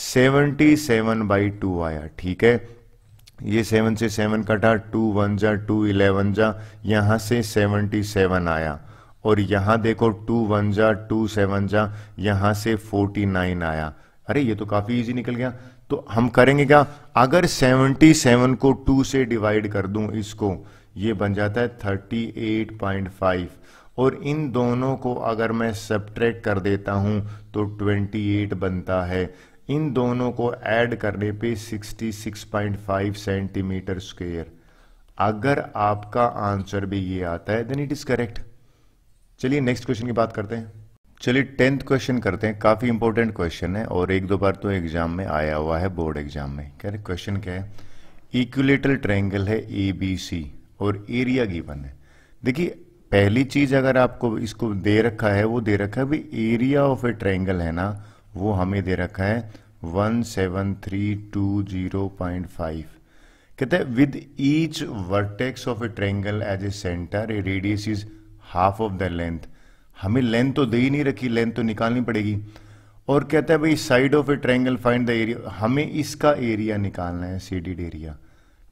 सेवनटी सेवन बाई टू आया ठीक है ये सेवन से सेवन कटा टू वन जा टू इलेवन जा यहां से सेवनटी सेवन आया और यहां देखो टू वन जा टू सेवन जा यहां से फोर्टी नाइन आया अरे ये तो काफ़ी इजी निकल गया तो हम करेंगे क्या अगर 77 को 2 से डिवाइड कर दूं इसको ये बन जाता है 38.5 और इन दोनों को अगर मैं सब्ट्रैक्ट कर देता हूं तो 28 बनता है इन दोनों को ऐड करने पे 66.5 सेंटीमीटर स्क्वेयर अगर आपका आंसर भी ये आता है देन इट इज करेक्ट चलिए नेक्स्ट क्वेश्चन की बात करते हैं चलिए टेंथ क्वेश्चन करते हैं काफ़ी इंपॉर्टेंट क्वेश्चन है और एक दो बार तो एग्जाम में आया हुआ है बोर्ड एग्जाम में कह रहे क्वेश्चन क्या है इक्विलेटरल ट्रायंगल है ए बी सी और एरिया गिवन है देखिए पहली चीज अगर आपको इसको दे रखा है वो दे रखा है भी एरिया ऑफ ए ट्रायंगल है ना वो हमें दे रखा है one seven three two zero point five कहते हैं with each vertex of a triangle as a centre a radius is half of the length हमें लेंथ तो दे ही नहीं रखी लेंथ तो निकालनी पड़ेगी और कहता है भाई side of a triangle find the area हमें इसका एरिया निकालना है सीडीड एरिया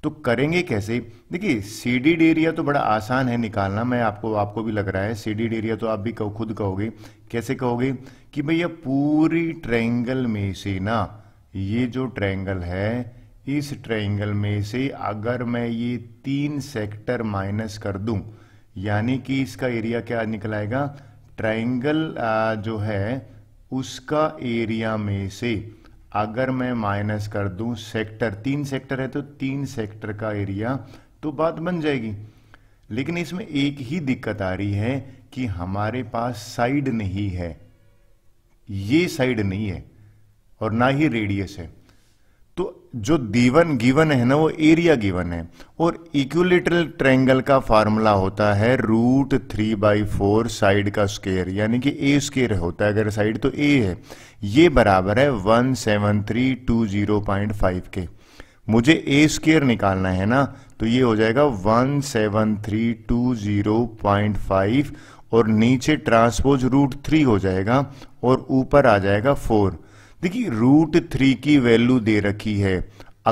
तो करेंगे कैसे देखिए सीडीड एरिया तो बड़ा आसान है निकालना मैं आपको आपको भी लग रहा है सीडीड एरिया तो आप भी कहो, खुद कहोगे कैसे कहोगे कि भैया पूरी ट्रायंगल में से ना ये जो ट्रायंगल है इस ट्रायंगल में से अगर मैं ये तीन सेक्टर माइनस कर दूं यानी कि इसका एरिया क्या निकलाएगा ट्राइंगल जो है उसका एरिया में से अगर मैं माइनस कर दूं सेक्टर तीन सेक्टर है तो तीन सेक्टर का एरिया तो बात बन जाएगी लेकिन इसमें एक ही दिक्कत आ रही है कि हमारे पास साइड नहीं है ये साइड नहीं है और ना ही रेडियस है तो जो दीवन गिवन है ना वो एरिया गिवन है और इक्विलेटरल ट्रेंगल का फार्मूला होता है root three by four side का स्केयर यानी कि ए स्केयर होता है अगर साइड तो ए है ये बराबर है one seven three two zero point five के मुझे ए स्केयर निकालना है ना तो ये हो जाएगा one seven three two zero point five और नीचे ट्रांसपोज रूट थ्री हो जाएगा और ऊपर आ जाएगा फोर देखिए रूट थ्री की वैल्यू दे रखी है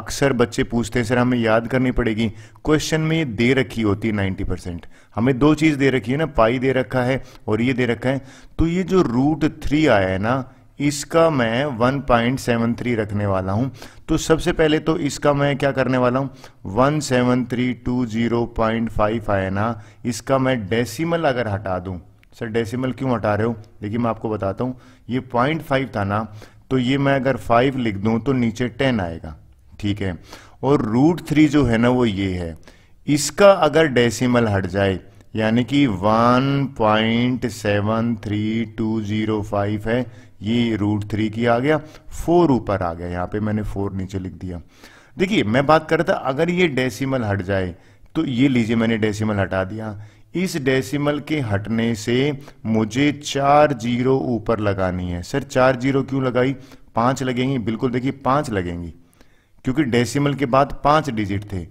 अक्सर बच्चे पूछते हैं सर हमें याद करनी पड़ेगी क्वेश्चन में ये दे रखी होती है नाइन्टी परसेंट हमें दो चीज़ दे रखी है ना पाई दे रखा है और ये दे रखा है तो ये जो रूट थ्री आया है ना इसका मैं 1.73 रखने वाला हूं तो सबसे पहले तो इसका मैं क्या करने वाला हूं 17320.5 आया ना इसका मैं डेसिमल अगर हटा दूं सर डेसिमल क्यों हटा रहे हो देखिए मैं आपको बताता हूं ये 0.5 था ना तो ये मैं अगर फाइव लिख दूं तो नीचे टेन आएगा ठीक है और रूट थ्री जो है ना वो ये है इसका अगर डेसिमल हट जाए यानी कि one point seven three two zero five है ये रूट थ्री की आ गया फोर ऊपर आ गया यहाँ पे मैंने फोर नीचे लिख दिया देखिए मैं बात कर रहा था अगर ये डेसिमल हट जाए तो ये लीजिए मैंने डेसिमल हटा दिया इस डेसिमल के हटने से मुझे चार जीरो ऊपर लगानी है सर चार जीरो क्यों लगाई पांच लगेंगी बिल्कुल देखिए पांच लगेंगी क्योंकि डेसिमल के बाद पांच डिजिट थे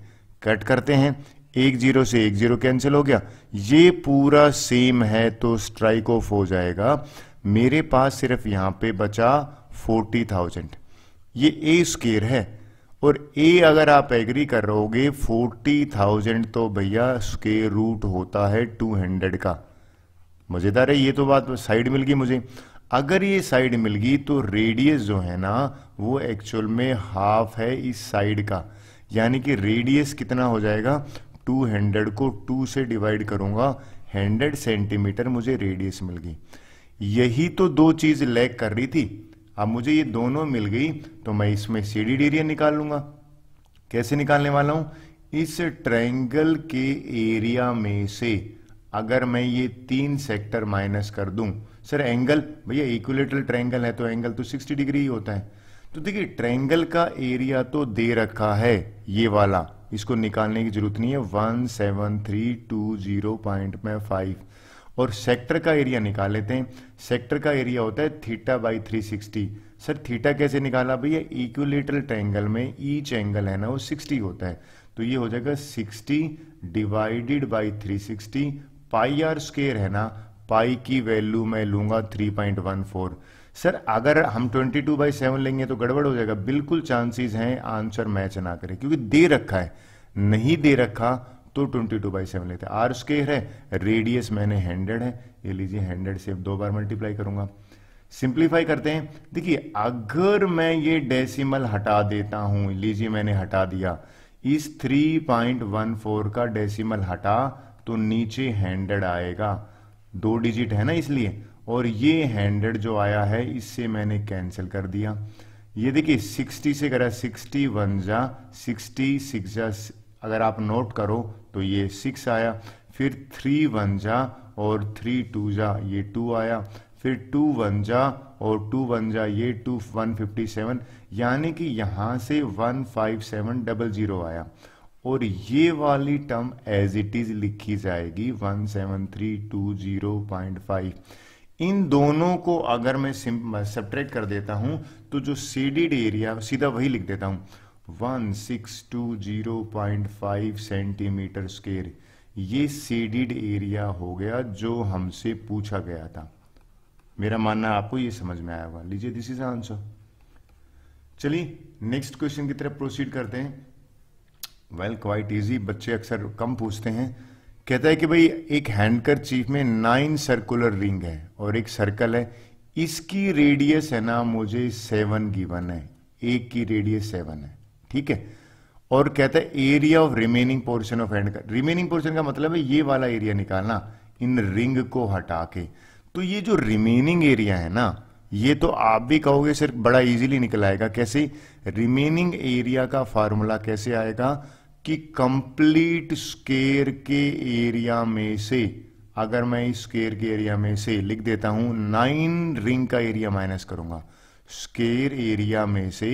कट करते हैं एक जीरो से एक जीरो कैंसिल हो गया ये पूरा सेम है तो स्ट्राइक ऑफ हो जाएगा मेरे पास सिर्फ यहां पे बचा फोर्टी थाउजेंड ये ए स्केयर है और ए अगर आप एग्री कर रहोगे फोर्टी थाउजेंड तो भैया उसके रूट होता है टू हंड्रेड का मज़ेदार है ये तो बात साइड मिल गई मुझे अगर ये साइड मिल गई तो रेडियस जो है ना वो एक्चुअल में हाफ है इस साइड का यानी कि रेडियस कितना हो जाएगा टू हंड्रेड को टू से डिवाइड करूंगा हंड्रेड सेंटीमीटर मुझे रेडियस मिल गई यही तो दो चीज़ लैग कर रही थी अब मुझे ये दोनों मिल गई तो मैं इसमें सी डी एरिया निकाल लूंगा कैसे निकालने वाला हूं इस ट्रायंगल के एरिया में से अगर मैं ये तीन सेक्टर माइनस कर दूं सर एंगल भैया इक्विलेटरल ट्रायंगल है तो एंगल तो 60 डिग्री ही होता है तो देखिए ट्रायंगल का एरिया तो दे रखा है ये वाला इसको निकालने की जरूरत नहीं है one seven three two zero point में फाइव और सेक्टर का एरिया निकाल लेते हैं सेक्टर का एरिया होता है theta by three sixty sir theta कैसे निकाला भैया इक्विलेटरल ट्रायंगल में ईच एंगल है ना वो सिक्सटी होता है तो ये हो जाएगा sixty divided by three sixty pi are square है ना पाई की वैल्यू मैं लूंगा three point one four sir अगर हम 22 टू बाई सेवन लेंगे तो गड़बड़ हो जाएगा बिल्कुल चांसेस हैं आंसर मैच ना करें क्योंकि दे रखा है नहीं दे रखा तो 22 टू बाई सेवन लेते हैं आर स्केयर है रेडियस मैंने हंड्रेड है ये लीजिए हंड्रेड से दो बार मल्टीप्लाई करूंगा सिंप्लीफाई करते हैं देखिए अगर मैं ये डेसिमल हटा देता हूं लीजिए मैंने हटा दिया इस 3.14 का डेसिमल हटा तो नीचे हैंड्रेड आएगा दो डिजिट है ना इसलिए और ये हैंड्रेड जो आया है इससे मैंने कैंसिल कर दिया ये देखिए 60 से करा 61 जा सिक्सटी सिक्स जा अगर आप नोट करो तो ये सिक्स आया फिर थ्री वन जा और थ्री टू जा ये टू आया फिर टू वन जा और टू वन जा ये टू वन फिफ्टी सेवन यानी कि यहाँ से one five seven double zero आया और ये वाली टर्म एज इट इज लिखी जाएगी one seven three two zero point five इन दोनों को अगर मैं सेपरेट कर देता हूं तो जो सीडिड एरिया सीधा वही लिख देता हूं 1620.5 सेंटीमीटर स्केयर ये सीडिड एरिया हो गया जो हमसे पूछा गया था मेरा मानना आपको ये समझ में आया होगा लीजिए दिस इज आंसर चलिए नेक्स्ट क्वेश्चन की तरफ प्रोसीड करते हैं वेल क्वाइट इजी बच्चे अक्सर कम पूछते हैं कहता है कि भाई एक हैंडकर चीफ में नाइन सर्कुलर रिंग है और एक सर्कल है इसकी रेडियस है ना मुझे सेवन गिवन है एक की रेडियस सेवन है ठीक है और कहता है area of remaining portion of and का रिमेनिंग पोर्शन का मतलब है ये वाला एरिया निकालना इन रिंग को हटा के तो ये जो रिमेनिंग एरिया है ना ये तो आप भी कहोगे सिर्फ बड़ा इजीली निकल आएगा कैसे रिमेनिंग एरिया का फार्मूला कैसे आएगा कि कंप्लीट स्केयर के एरिया में से अगर मैं इस स्केयर के एरिया में से लिख देता हूं नाइन रिंग का एरिया माइनस करूंगा स्केयर एरिया में से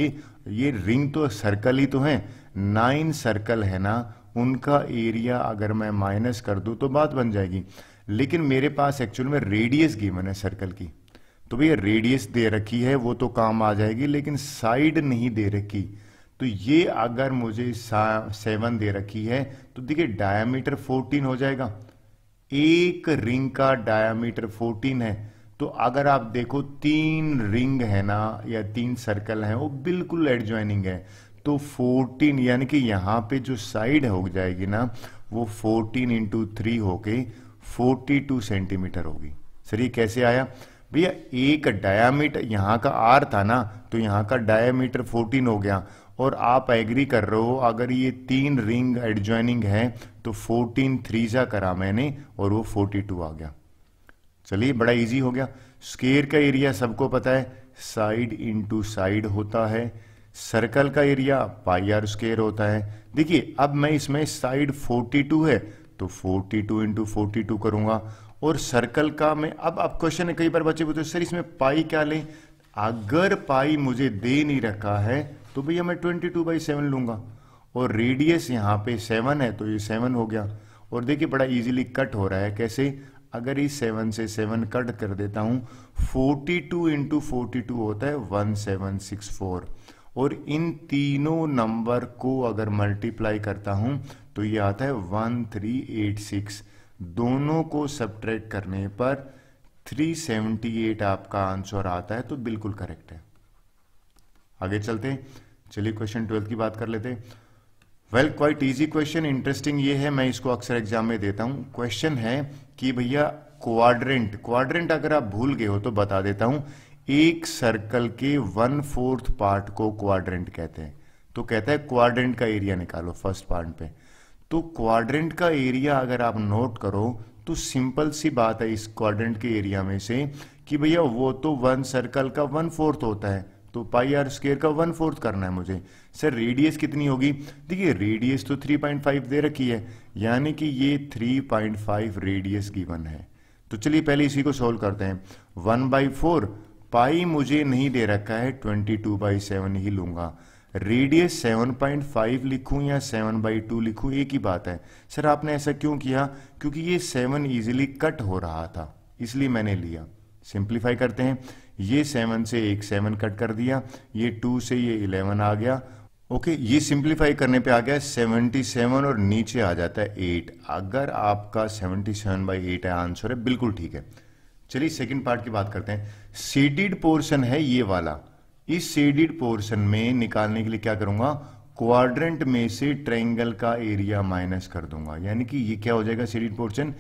ये रिंग तो सर्कल ही तो है नाइन सर्कल है ना उनका एरिया अगर मैं माइनस कर दूं तो बात बन जाएगी लेकिन मेरे पास एक्चुअल में रेडियस गिवन है सर्कल की तो भैया रेडियस दे रखी है वो तो काम आ जाएगी लेकिन साइड नहीं दे रखी तो ये अगर मुझे सेवन दे रखी है तो देखिए डायामीटर फोर्टीन हो जाएगा एक रिंग का डायामीटर फोर्टीन है तो अगर आप देखो तीन रिंग है ना या तीन सर्कल है वो बिल्कुल ज्वाइनिंग है तो 14 यानी कि यहाँ पे जो साइड हो जाएगी ना वो 14 इंटू थ्री होके 42 सेंटीमीटर होगी सर ये कैसे आया भैया एक डायामीटर यहाँ का आर था ना तो यहाँ का डायामीटर 14 हो गया और आप एग्री कर रहे हो अगर ये तीन रिंग एडजॉइनिंग है तो 14 थ्री सा करा मैंने और वो 42 आ गया चलिए बड़ा इजी हो गया स्केयर का एरिया सबको पता है साइड इनटू साइड होता है सर्कल का एरिया पाई आर स्केयर होता है देखिए अब मैं इसमें साइड 42 है तो 42 टू इंटू फोर्टी करूंगा और सर्कल का मैं अब अब क्वेश्चन है कई बार बच्चे पूछते सर इसमें पाई क्या लें अगर पाई मुझे दे नहीं रखा है तो भैया मैं ट्वेंटी टू बाई सेवन लूंगा और रेडियस यहाँ पे सेवन है तो ये सेवन हो गया और देखिए बड़ा इजीली कट हो रहा है कैसे अगर इस सेवन से सेवन कट कर देता हूँ forty two into forty two होता है वन सेवन सिक्स फोर और इन तीनों नंबर को अगर मल्टीप्लाई करता हूँ तो ये आता है वन थ्री एट सिक्स दोनों को सब्ट्रैक्ट करने पर एट आपका आंसर आता है तो बिल्कुल करेक्ट है आगे चलते हैं चलिए क्वेश्चन ट्वेल्थ की बात कर लेते हैं well quite easy question interesting ये है मैं इसको अक्सर एग्जाम में देता हूं क्वेश्चन है कि भैया क्वाड्रेंट क्वाड्रेंट अगर आप भूल गए हो तो बता देता हूं एक सर्कल के वन फोर्थ पार्ट को क्वाड्रेंट कहते हैं तो कहता है क्वाड्रेंट का एरिया निकालो फर्स्ट पार्ट पे तो क्वाड्रेंट का एरिया अगर आप नोट करो तो सिंपल सी बात है इस क्वाड्रेंट के एरिया में से कि भैया वो तो वन सर्कल का वन फोर्थ होता है तो पाई आर स्केयर का वन फोर्थ करना है मुझे सर रेडियस कितनी होगी देखिए रेडियस तो 3.5 दे रखी है यानी कि ये 3.5 रेडियस गिवन है तो चलिए पहले इसी को सोल्व करते हैं वन बाई फोर पाई मुझे नहीं दे रखा है ट्वेंटी टू बाई सेवन ही लूंगा रेडियस 7.5 लिखूं या 7 बाई टू लिखूं एक ही बात है सर आपने ऐसा क्यों किया क्योंकि ये 7 इजिली कट हो रहा था इसलिए मैंने लिया सिंप्लीफाई करते हैं ये सेवन से एक सेवन कट कर दिया ये टू से ये इलेवन आ गया ओके ये सिंप्लीफाई करने पे आ गया सेवनटी सेवन और नीचे आ जाता है एट अगर आपका seventy seven by eight answer है बिल्कुल ठीक है चलिए सेकंड पार्ट की बात करते हैं सेडिड पोर्शन है ये वाला इस सेडिड पोर्शन में निकालने के लिए क्या करूंगा क्वाड्रेंट में से ट्रेंगल का एरिया माइनस कर दूंगा यानी कि ये क्या हो जाएगा सेडिड पोर्शन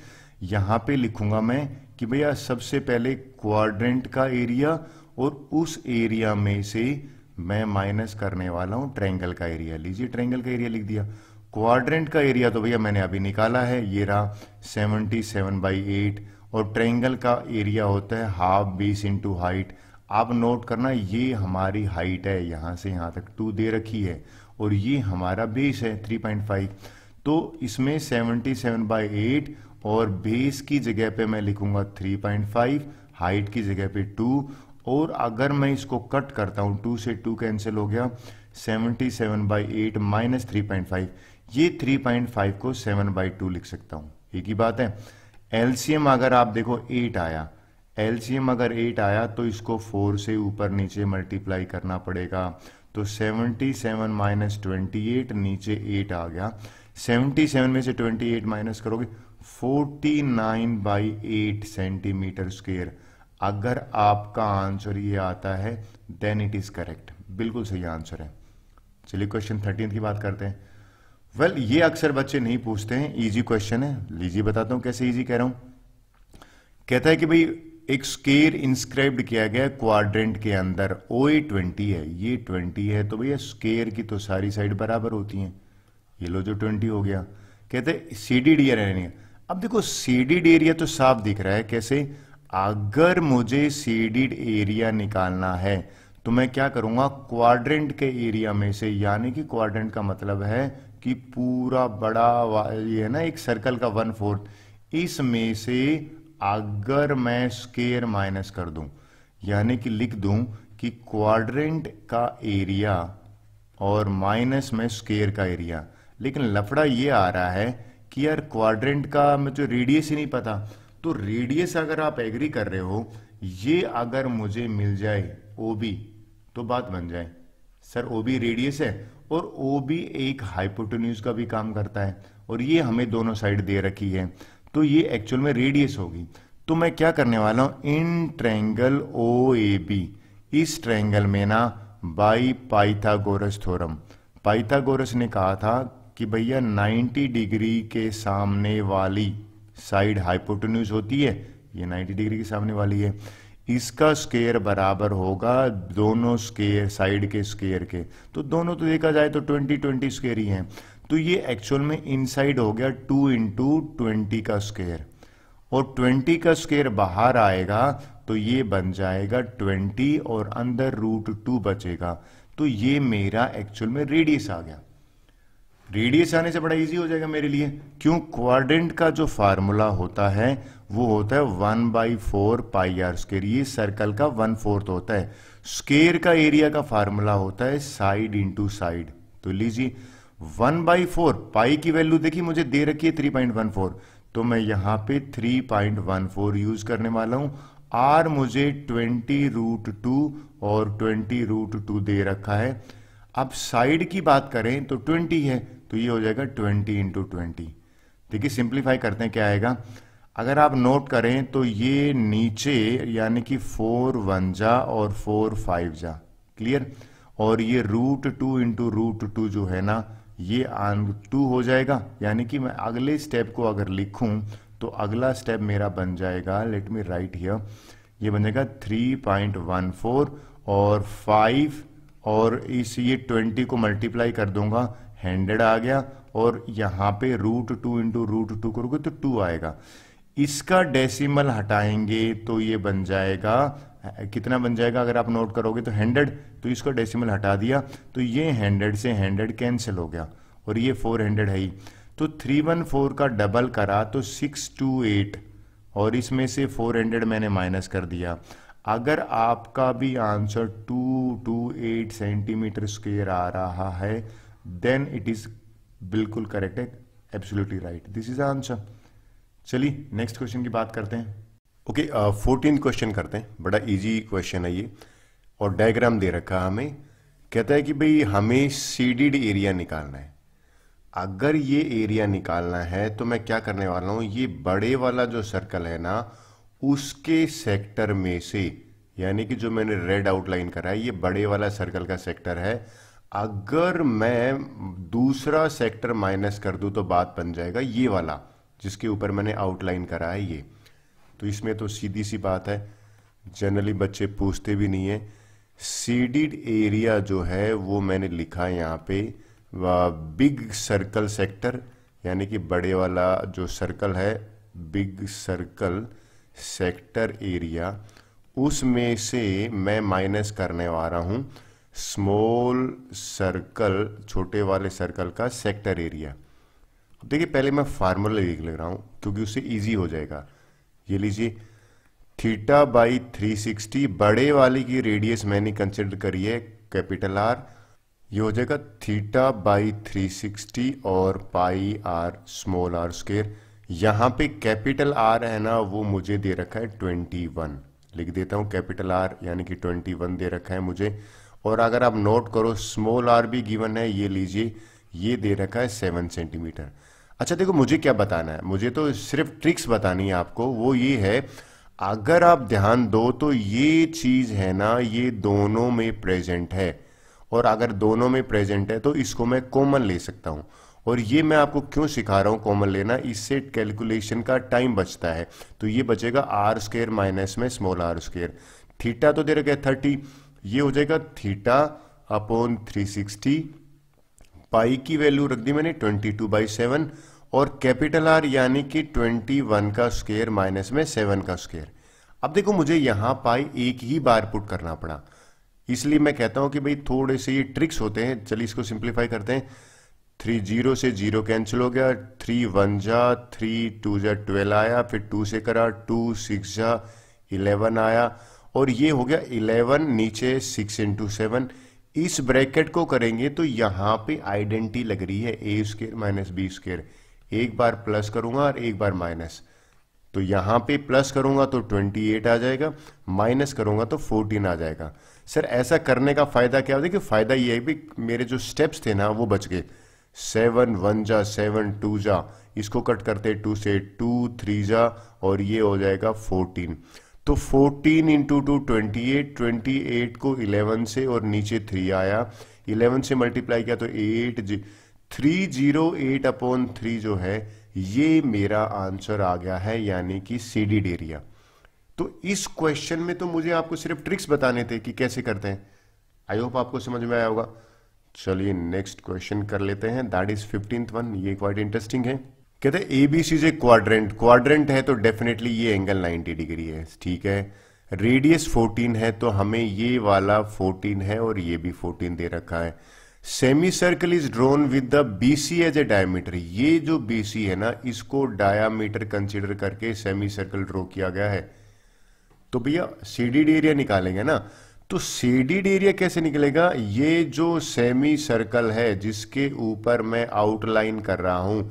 यहाँ पे लिखूंगा मैं कि भैया सबसे पहले क्वाड्रेंट का एरिया और उस एरिया में से मैं माइनस करने वाला हूँ ट्रेंगल का एरिया लीजिए ट्रेंगल का एरिया लिख दिया क्वाड्रेंट का एरिया तो भैया मैंने अभी निकाला है ये रहा सेवनटी सेवन बाई एट और ट्रेंगल का एरिया होता है हाफ बीस इंटू हाइट आप नोट करना ये हमारी हाइट है यहां से यहां तक टू दे रखी है और ये हमारा बेस है थ्री पॉइंट फाइव तो इसमें सेवनटी सेवन बाई एट और बेस की जगह पे मैं लिखूंगा 3.5 हाइट की जगह पे 2 और अगर मैं इसको कट करता हूं 2 से 2 कैंसिल हो गया 77 सेवन बाई एट माइनस ये 3.5 को 7 बाई टू लिख सकता हूं एक ही बात है एलसीएम अगर आप देखो 8 आया एलसीएम अगर 8 आया तो इसको 4 से ऊपर नीचे मल्टीप्लाई करना पड़ेगा तो 77 सेवन माइनस नीचे 8 आ गया 77 में से 28 माइनस करोगे 49 बाई 8 सेंटीमीटर स्क्वेयर अगर आपका आंसर ये आता है देन इट इज करेक्ट बिल्कुल सही आंसर है चलिए क्वेश्चन थर्टीन की बात करते हैं वेल well, ये अक्सर बच्चे नहीं पूछते हैं इजी क्वेश्चन है लीजिए बताता हूं कैसे इजी कह रहा हूं कहता है कि भाई एक स्केयर इंस्क्राइब्ड किया गया क्वाड्रेंट के अंदर ओ ए ट्वेंटी है ये ट्वेंटी है तो भैया स्केयर की तो सारी साइड बराबर होती हैं ये लो जो ट्वेंटी हो गया कहते सी डी डी आर अब देखो सीडिड एरिया तो साफ दिख रहा है कैसे अगर मुझे सीडिड एरिया निकालना है तो मैं क्या करूंगा क्वाड्रेंट के एरिया में से यानी कि क्वाड्रेंट का मतलब है कि पूरा बड़ा ये है ना एक सर्कल का वन फोर्थ इसमें से अगर मैं स्केयर माइनस कर दूं यानी कि लिख दूं कि क्वाड्रेंट का एरिया और माइनस में स्केयर का एरिया लेकिन लफड़ा ये आ रहा है कि यार क्वाड्रेंट का मुझे रेडियस तो ही नहीं पता तो रेडियस अगर आप एग्री कर रहे हो ये अगर मुझे मिल जाए ओ बी तो बात बन जाए सर ओ बी रेडियस है और ओ बी एक हाइपोटेन्यूज का भी काम करता है और ये हमें दोनों साइड दे रखी है तो ये एक्चुअल में रेडियस होगी तो मैं क्या करने वाला हूं इन ट्रैंगल ओ ए बी इस ट्रैंगल में ना बाई पाइथागोरस थोरम पाइथागोरस ने कहा था कि भैया 90 डिग्री के सामने वाली साइड हाइपोटेन्यूज होती है ये 90 डिग्री के सामने वाली है इसका स्केयर बराबर होगा दोनों स्केयर साइड के स्केयर के तो दोनों तो देखा जाए तो 20 20 स्केयर ही हैं तो ये एक्चुअल में इनसाइड हो गया 2 इंटू ट्वेंटी का स्केयर और 20 का स्केयर बाहर आएगा तो ये बन जाएगा 20 और अंदर रूट टू बचेगा तो ये मेरा एक्चुअल में रेडियस आ गया रेडियस आने से बड़ा इजी हो जाएगा मेरे लिए क्यों क्वाड्रेंट का जो फार्मूला होता है वो होता है one by four pi r square ये सर्कल का वन फोर्थ होता है स्केयर का एरिया का फार्मूला होता है साइड इंटू साइड तो लीजिए वन बाई फोर पाई की वैल्यू देखिए मुझे दे रखी है थ्री पॉइंट वन फोर तो मैं यहां पे three point one four use करने वाला हूं आर मुझे ट्वेंटी रूट टू और ट्वेंटी रूट टू दे रखा है अब साइड की बात करें तो ट्वेंटी है तो ये हो जाएगा ट्वेंटी इंटू ट्वेंटी देखिए सिंप्लीफाई करते हैं क्या आएगा अगर आप नोट करें तो ये नीचे यानी कि फोर वन जा और फोर फाइव जा क्लियर और ये root two into root two जो है ना ये आन टू हो जाएगा यानी कि मैं अगले स्टेप को अगर लिखूं तो अगला स्टेप मेरा बन जाएगा लेट मी राइट हियर ये बन जाएगा थ्री पॉइंट वन फोर और फाइव और इस ये ट्वेंटी को मल्टीप्लाई कर दूंगा हंड्रेड आ गया और यहाँ पे root two into root two करोगे तो टू आएगा इसका डेसिमल हटाएंगे तो ये बन जाएगा कितना बन जाएगा अगर आप नोट करोगे तो हैंड्रेड तो इसका डेसिमल हटा दिया तो ये हैंड्रेड से हैंड्रेड कैंसिल हो गया और ये फोर हंड्रेड है ही तो थ्री वन फोर का डबल करा तो सिक्स टू एट और इसमें से फोर हंड्रेड मैंने माइनस कर दिया अगर आपका भी answer two two eight centimetre square आ रहा है देन इट इज बिल्कुल करेक्ट है absolutely right this is answer चलिए नेक्स्ट क्वेश्चन की बात करते हैं ओके फोर्टीन क्वेश्चन करते हैं बड़ा इजी क्वेश्चन है ये और डायग्राम दे रखा है हमें कहता है कि भाई हमें सीडिड एरिया निकालना है अगर ये एरिया निकालना है तो मैं क्या करने वाला हूं ये बड़े वाला जो सर्कल है ना उसके सेक्टर में से यानी कि जो मैंने रेड आउटलाइन करा है ये बड़े वाला सर्कल का सेक्टर है अगर मैं दूसरा सेक्टर माइनस कर दूं तो बात बन जाएगा ये वाला जिसके ऊपर मैंने आउटलाइन करा है ये तो इसमें तो सीधी सी बात है जनरली बच्चे पूछते भी नहीं है सीडिड एरिया जो है वो मैंने लिखा है यहाँ पे बिग सर्कल सेक्टर यानी कि बड़े वाला जो सर्कल है बिग सर्कल सेक्टर एरिया उसमें से मैं माइनस करने वाला हूँ स्मॉल सर्कल छोटे वाले सर्कल का सेक्टर एरिया देखिए पहले मैं फार्मूला लिख ले रहा हूं क्योंकि उससे इजी हो जाएगा ये लीजिए थीटा बाई थ्री सिक्सटी बड़े वाले की रेडियस मैंने कंसिडर करी है कैपिटल आर ये हो जाएगा थीटा बाई थ्री सिक्सटी और pi r small r square यहां पे कैपिटल आर है ना वो मुझे दे रखा है ट्वेंटी वन लिख देता हूँ कैपिटल आर यानी कि ट्वेंटी वन दे रखा है मुझे और अगर आप नोट करो स्मॉल आर भी गिवन है ये लीजिए ये दे रखा है सेवन सेंटीमीटर अच्छा देखो मुझे क्या बताना है मुझे तो सिर्फ ट्रिक्स बतानी है आपको वो ये है अगर आप ध्यान दो तो ये चीज़ है ना ये दोनों में प्रेजेंट है और अगर दोनों में प्रेजेंट है तो इसको मैं कॉमन ले सकता हूं और ये मैं आपको क्यों सिखा रहा हूं कॉमन लेना इससे कैलकुलेशन का टाइम बचता है तो ये बचेगा आर स्केयर माइनस में स्मॉल आर स्केयर थीटा तो दे रखे थर्टी ये हो जाएगा theta upon three sixty pi की वैल्यू रख दी मैंने ट्वेंटी टू बाई सेवन और कैपिटल आर यानी कि ट्वेंटी वन का स्केयर माइनस में सेवन का स्केयर अब देखो मुझे यहां पाई एक ही बार पुट करना पड़ा इसलिए मैं कहता हूं कि भाई थोड़े से ये ट्रिक्स होते हैं चलिए इसको सिंप्लीफाई करते हैं थ्री जीरो से जीरो कैंसिल हो गया थ्री वन जा थ्री टू जा ट्वेल्व आया फिर टू से करा टू सिक्स जा इलेवन आया और ये हो गया इलेवन नीचे सिक्स इंटू सेवन इस ब्रैकेट को करेंगे तो यहां पे आइडेंटिटी लग रही है A square minus B square एक बार प्लस करूंगा और एक बार माइनस तो यहां पे प्लस करूंगा तो 28 आ जाएगा माइनस करूंगा तो 14 आ जाएगा सर ऐसा करने का फ़ायदा क्या होता है कि फ़ायदा ये है कि मेरे जो स्टेप्स थे ना वो बच गए सेवन वन जा सेवन टू जा इसको कट करते टू से टू थ्री जा और ये हो जाएगा फोर्टीन तो 14 into two twenty eight twenty eight को 11 से और नीचे 3 आया 11 से मल्टीप्लाई किया तो 8 जी three zero eight upon three जो है ये मेरा आंसर आ गया है यानी कि डी एरिया तो इस क्वेश्चन में तो मुझे आपको सिर्फ ट्रिक्स बताने थे कि कैसे करते हैं आई होप आपको समझ में आया होगा चलिए नेक्स्ट क्वेश्चन कर लेते हैं दैट इज फिफ्टींथ वन ये क्वाइट इंटरेस्टिंग है कहते हैं एबीसी से क्वाड्रेंट क्वाड्रेंट है तो डेफिनेटली ये एंगल 90 डिग्री है ठीक है रेडियस 14 है तो हमें ये वाला 14 है और ये भी 14 दे रखा है semi circle is drawn with the BC as a diameter ये जो बी सी है ना इसको डायामीटर कंसिडर करके सेमी सर्कल ड्रो किया गया है तो भैया सीडीड एरिया निकालेंगे ना तो सीडीड एरिया कैसे निकलेगा ये जो सेमी सर्कल है जिसके ऊपर मैं आउटलाइन कर रहा हूं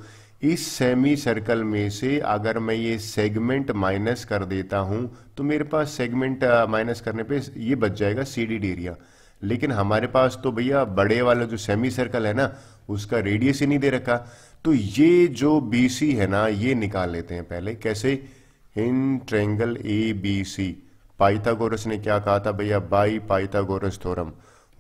इस सेमी सर्कल में से अगर मैं ये सेगमेंट माइनस कर देता हूं तो मेरे पास सेगमेंट माइनस करने पे ये बच जाएगा डी एरिया लेकिन हमारे पास तो भैया बड़े वाला जो सेमी सर्कल है ना उसका रेडियस ही नहीं दे रखा तो ये जो बी सी है ना ये निकाल लेते हैं पहले कैसे इन triangle A B C Pythagoras ने क्या कहा था भैया बाई पाइथागोरस थोरम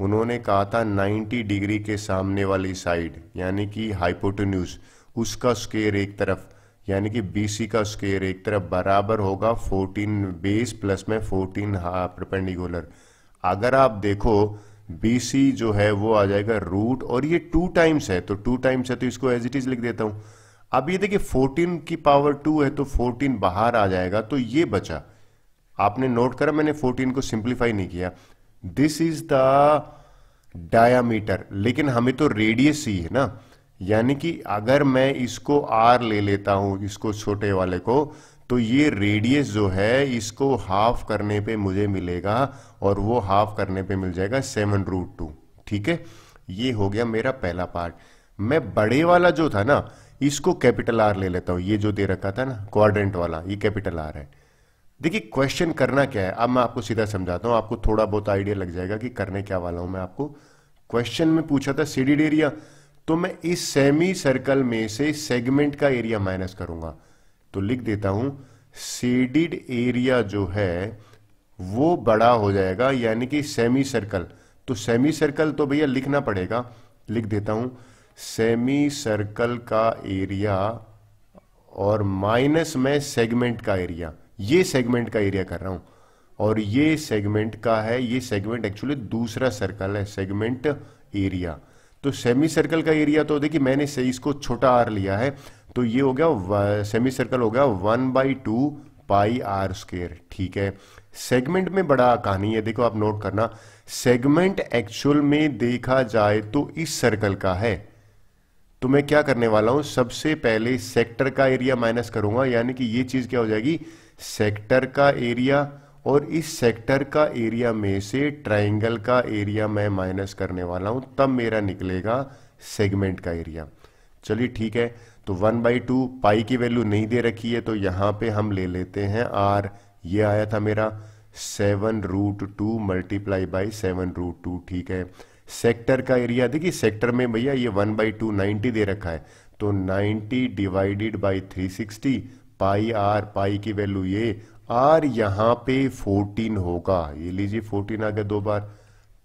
उन्होंने कहा था 90 डिग्री के सामने वाली साइड यानी कि हाइपोटोन्यूज़ उसका स्केयर एक तरफ यानी कि BC का स्केयर एक तरफ बराबर होगा 14 बेस प्लस में 14 हाँ प्रपेंडिकुलर अगर आप देखो BC जो है वो आ जाएगा रूट और ये टू टाइम्स है तो टू टाइम्स है तो इसको एज इट इज लिख देता हूं अब ये देखिए 14 की पावर टू है तो 14 बाहर आ जाएगा तो ये बचा आपने नोट करा मैंने 14 को सिंप्लीफाई नहीं किया दिस इज द डायामीटर लेकिन हमें तो रेडियस ही है ना यानी कि अगर मैं इसको आर ले लेता हूं इसको छोटे वाले को तो ये रेडियस जो है इसको हाफ करने पे मुझे मिलेगा और वो हाफ करने पे मिल जाएगा सेवन रूट टू ठीक है ये हो गया मेरा पहला पार्ट मैं बड़े वाला जो था ना इसको कैपिटल आर ले लेता हूं ये जो दे रखा था ना क्वाड्रेंट वाला ये कैपिटल आर है देखिए क्वेश्चन करना क्या है अब मैं आपको सीधा समझाता हूं आपको थोड़ा बहुत आइडिया लग जाएगा कि करने क्या वाला हूं मैं आपको क्वेश्चन में पूछा था सीडीड एरिया तो मैं इस सेमी सर्कल में से सेगमेंट का एरिया माइनस करूंगा तो लिख देता हूं सेडिड एरिया जो है वो बड़ा हो जाएगा यानी कि सेमी सर्कल तो सेमी सर्कल तो भैया लिखना पड़ेगा लिख देता हूं सेमी सर्कल का एरिया और माइनस में सेगमेंट का एरिया ये सेगमेंट का एरिया कर रहा हूं और ये सेगमेंट का है ये सेगमेंट एक्चुअली दूसरा सर्कल है सेगमेंट एरिया तो सेमी सर्कल का एरिया तो देखिए मैंने से इसको छोटा आर लिया है तो ये हो गया सेमी सर्कल हो गया one by two pi are square ठीक है सेगमेंट में बड़ा कहानी है देखो आप नोट करना सेगमेंट एक्चुअल में देखा जाए तो इस सर्कल का है तो मैं क्या करने वाला हूं सबसे पहले सेक्टर का एरिया माइनस करूंगा यानी कि ये चीज क्या हो जाएगी सेक्टर का एरिया और इस सेक्टर का एरिया में से ट्राइंगल का एरिया मैं माइनस करने वाला हूं तब मेरा निकलेगा सेगमेंट का एरिया चलिए ठीक है तो वन बाई टू पाई की वैल्यू नहीं दे रखी है तो यहाँ पे हम ले लेते हैं आर ये आया था मेरा seven root two multiply by seven root two ठीक है सेक्टर का एरिया देखिए सेक्टर में भैया ये वन बाई टू नाइनटी दे रखा है तो ninety divided by three sixty pi r pi की वैल्यू ये आर यहां पे 14 होगा ये लीजिए 14 आ गया दो बार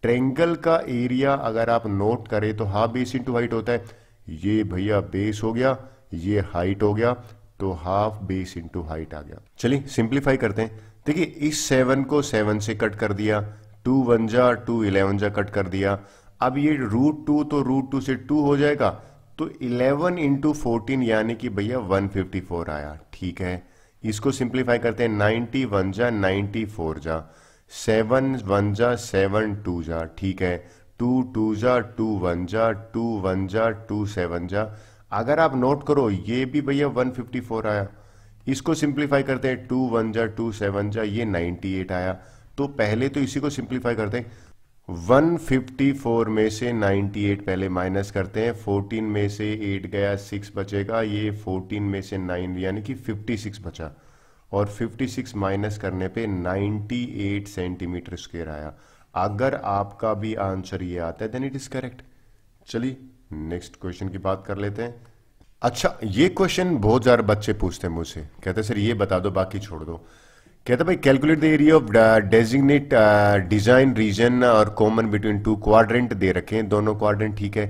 ट्रेंगल का एरिया अगर आप नोट करें तो हाफ बेस इंटू हाइट होता है ये भैया बेस हो गया ये हाइट हो गया तो हाफ बेस इंटू हाइट आ गया चलिए सिंप्लीफाई करते हैं देखिए इस सेवन को सेवन से कट कर दिया टू वन जा टू इलेवन जा कट कर दिया अब ये रूट टू तो रूट टू से टू हो जाएगा तो इलेवन इंटू फोर्टीन यानी कि भैया वन फिफ्टी फोर आया ठीक है इसको सिंप्लीफाई करते हैं नाइन्टी वन जा नाइन्टी फोर जा सेवन वन जा सेवन टू जा ठीक है टू टू जा टू वन जा टू वन जा टू सेवन जा अगर आप नोट करो ये भी भैया वन फिफ्टी फोर आया इसको सिंप्लीफाई करते हैं टू वन जा टू सेवन जा ये एट आया तो पहले तो इसी को सिंप्लीफाई करते हैं 154 में से 98 पहले माइनस करते हैं 14 में से 8 गया 6 बचेगा ये 14 में से 9 यानी कि 56 बचा और 56 माइनस करने पे 98 सेंटीमीटर स्क्वेयर आया अगर आपका भी आंसर ये आता है देन इट इज करेक्ट चलिए नेक्स्ट क्वेश्चन की बात कर लेते हैं अच्छा ये क्वेश्चन बहुत ज़्यादा बच्चे पूछते हैं मुझसे कहते हैं सर ये बता दो बाकी छोड़ दो कहता भाई calculate the area of designate design region और कॉमन बिटवीन टू क्वाड्रेंट दे रखे हैं दोनों क्वाड्रेंट ठीक है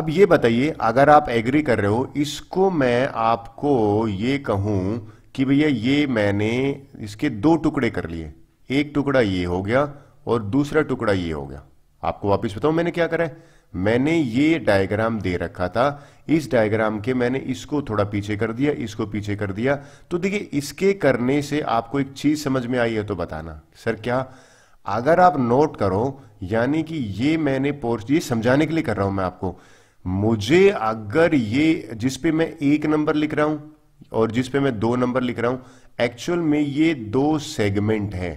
अब ये बताइए अगर आप एग्री कर रहे हो इसको मैं आपको ये कहूं कि भैया ये मैंने इसके दो टुकड़े कर लिए एक टुकड़ा ये हो गया और दूसरा टुकड़ा ये हो गया आपको वापस बताऊं मैंने क्या करा है मैंने ये डायग्राम दे रखा था इस डायग्राम के मैंने इसको थोड़ा पीछे कर दिया इसको पीछे कर दिया तो देखिए इसके करने से आपको एक चीज समझ में आई है तो बताना सर क्या अगर आप नोट करो यानी कि ये मैंने पोर्स ये समझाने के लिए कर रहा हूं मैं आपको मुझे अगर ये जिस पे मैं एक नंबर लिख रहा हूं और जिस पे मैं दो नंबर लिख रहा हूं एक्चुअल में ये दो सेगमेंट है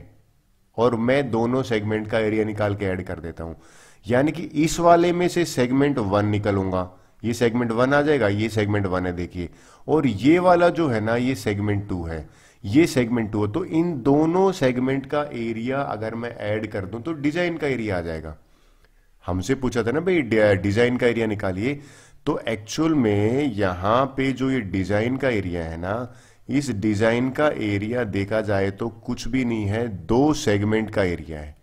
और मैं दोनों सेगमेंट का एरिया निकाल के ऐड कर देता हूं यानी कि इस वाले में से सेगमेंट वन निकलूंगा ये सेगमेंट वन आ जाएगा ये सेगमेंट वन है देखिए और ये वाला जो है ना ये सेगमेंट टू है ये सेगमेंट टू है तो इन दोनों सेगमेंट का एरिया अगर मैं ऐड कर दूं तो डिजाइन का एरिया आ जाएगा हमसे पूछा था ना भाई डिजाइन का एरिया निकालिए तो एक्चुअल में यहां पे जो ये डिजाइन का एरिया है ना इस डिजाइन का एरिया देखा जाए तो कुछ भी नहीं है दो सेगमेंट का एरिया है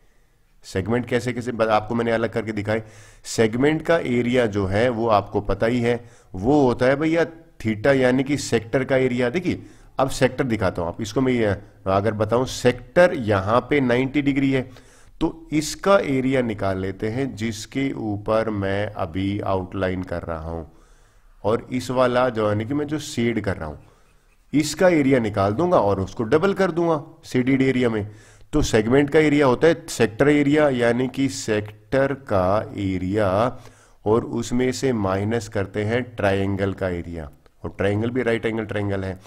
सेगमेंट कैसे कैसे आपको मैंने अलग करके दिखाए सेगमेंट का एरिया जो है वो आपको पता ही है वो होता है भैया थीटा यानी कि सेक्टर का एरिया देखिए अब सेक्टर दिखाता हूं आप इसको मैं अगर बताऊं सेक्टर यहां पे 90 डिग्री है तो इसका एरिया निकाल लेते हैं जिसके ऊपर मैं अभी आउटलाइन कर रहा हूं और इस वाला जो यानी कि मैं जो शेड कर रहा हूं इसका एरिया निकाल दूंगा और उसको डबल कर दूंगा सीडीड एरिया में तो सेगमेंट का एरिया होता है सेक्टर एरिया यानी कि सेक्टर का एरिया और उसमें से माइनस करते हैं ट्राइंगल का एरिया और ट्राइंगल भी राइट एंगल ट्राइंगल है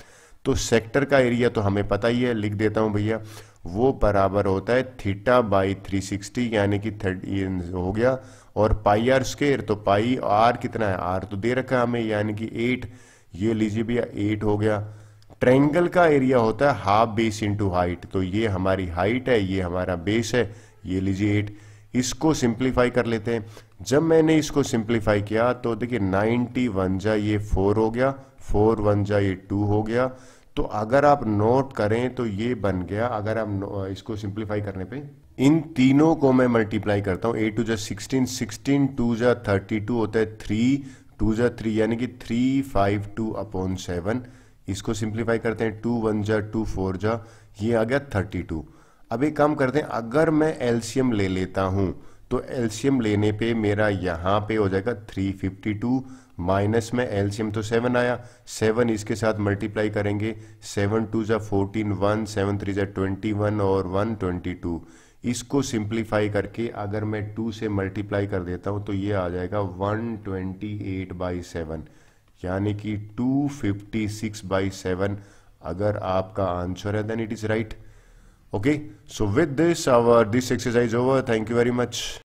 तो सेक्टर का एरिया तो हमें पता ही है लिख देता हूं भैया वो बराबर होता है थीटा बाई 360 यानी कि थर्ड हो गया और पाई आर स्केयर तो पाई आर कितना है आर तो दे रखा है हमें यानी कि एट ये लीजिए भैया एट हो गया ट्रेंगल का एरिया होता है हाफ बेस इंटू हाइट तो ये हमारी हाइट है ये हमारा बेस है ये लीजिए एट इसको सिंप्लीफाई कर लेते हैं जब मैंने इसको सिंप्लीफाई किया तो देखिए नाइनटी वन जा ये फोर हो गया फोर वन जा ये टू हो गया तो अगर आप नोट करें तो ये बन गया अगर आप इसको सिंप्लीफाई करने पे इन तीनों को मैं मल्टीप्लाई करता हूँ ए टू जा सिक्सटीन सिक्सटीन टू जा थर्टी टू होता है थ्री टू जा थ्री यानी कि three five two upon seven इसको सिंप्लीफाई करते हैं टू वन जा टू फोर जा ये आ गया थर्टी टू अब एक काम करते हैं अगर मैं एल्शियम ले लेता हूँ तो एल्शियम लेने पे मेरा यहाँ पे हो जाएगा थ्री फिफ्टी टू माइनस में एल्शियम तो सेवन आया सेवन इसके साथ मल्टीप्लाई करेंगे सेवन टू ज़ा फोर्टीन वन सेवन थ्री ज़ा ट्वेंटी वन और वन ट्वेंटी टू इसको सिंप्लीफाई करके अगर मैं टू से मल्टीप्लाई कर देता हूँ तो ये आ जाएगा one twenty eight by seven यानी कि 256 बाई सेवन अगर आपका आंसर है then it is right okay so with this our this exercise over thank you very much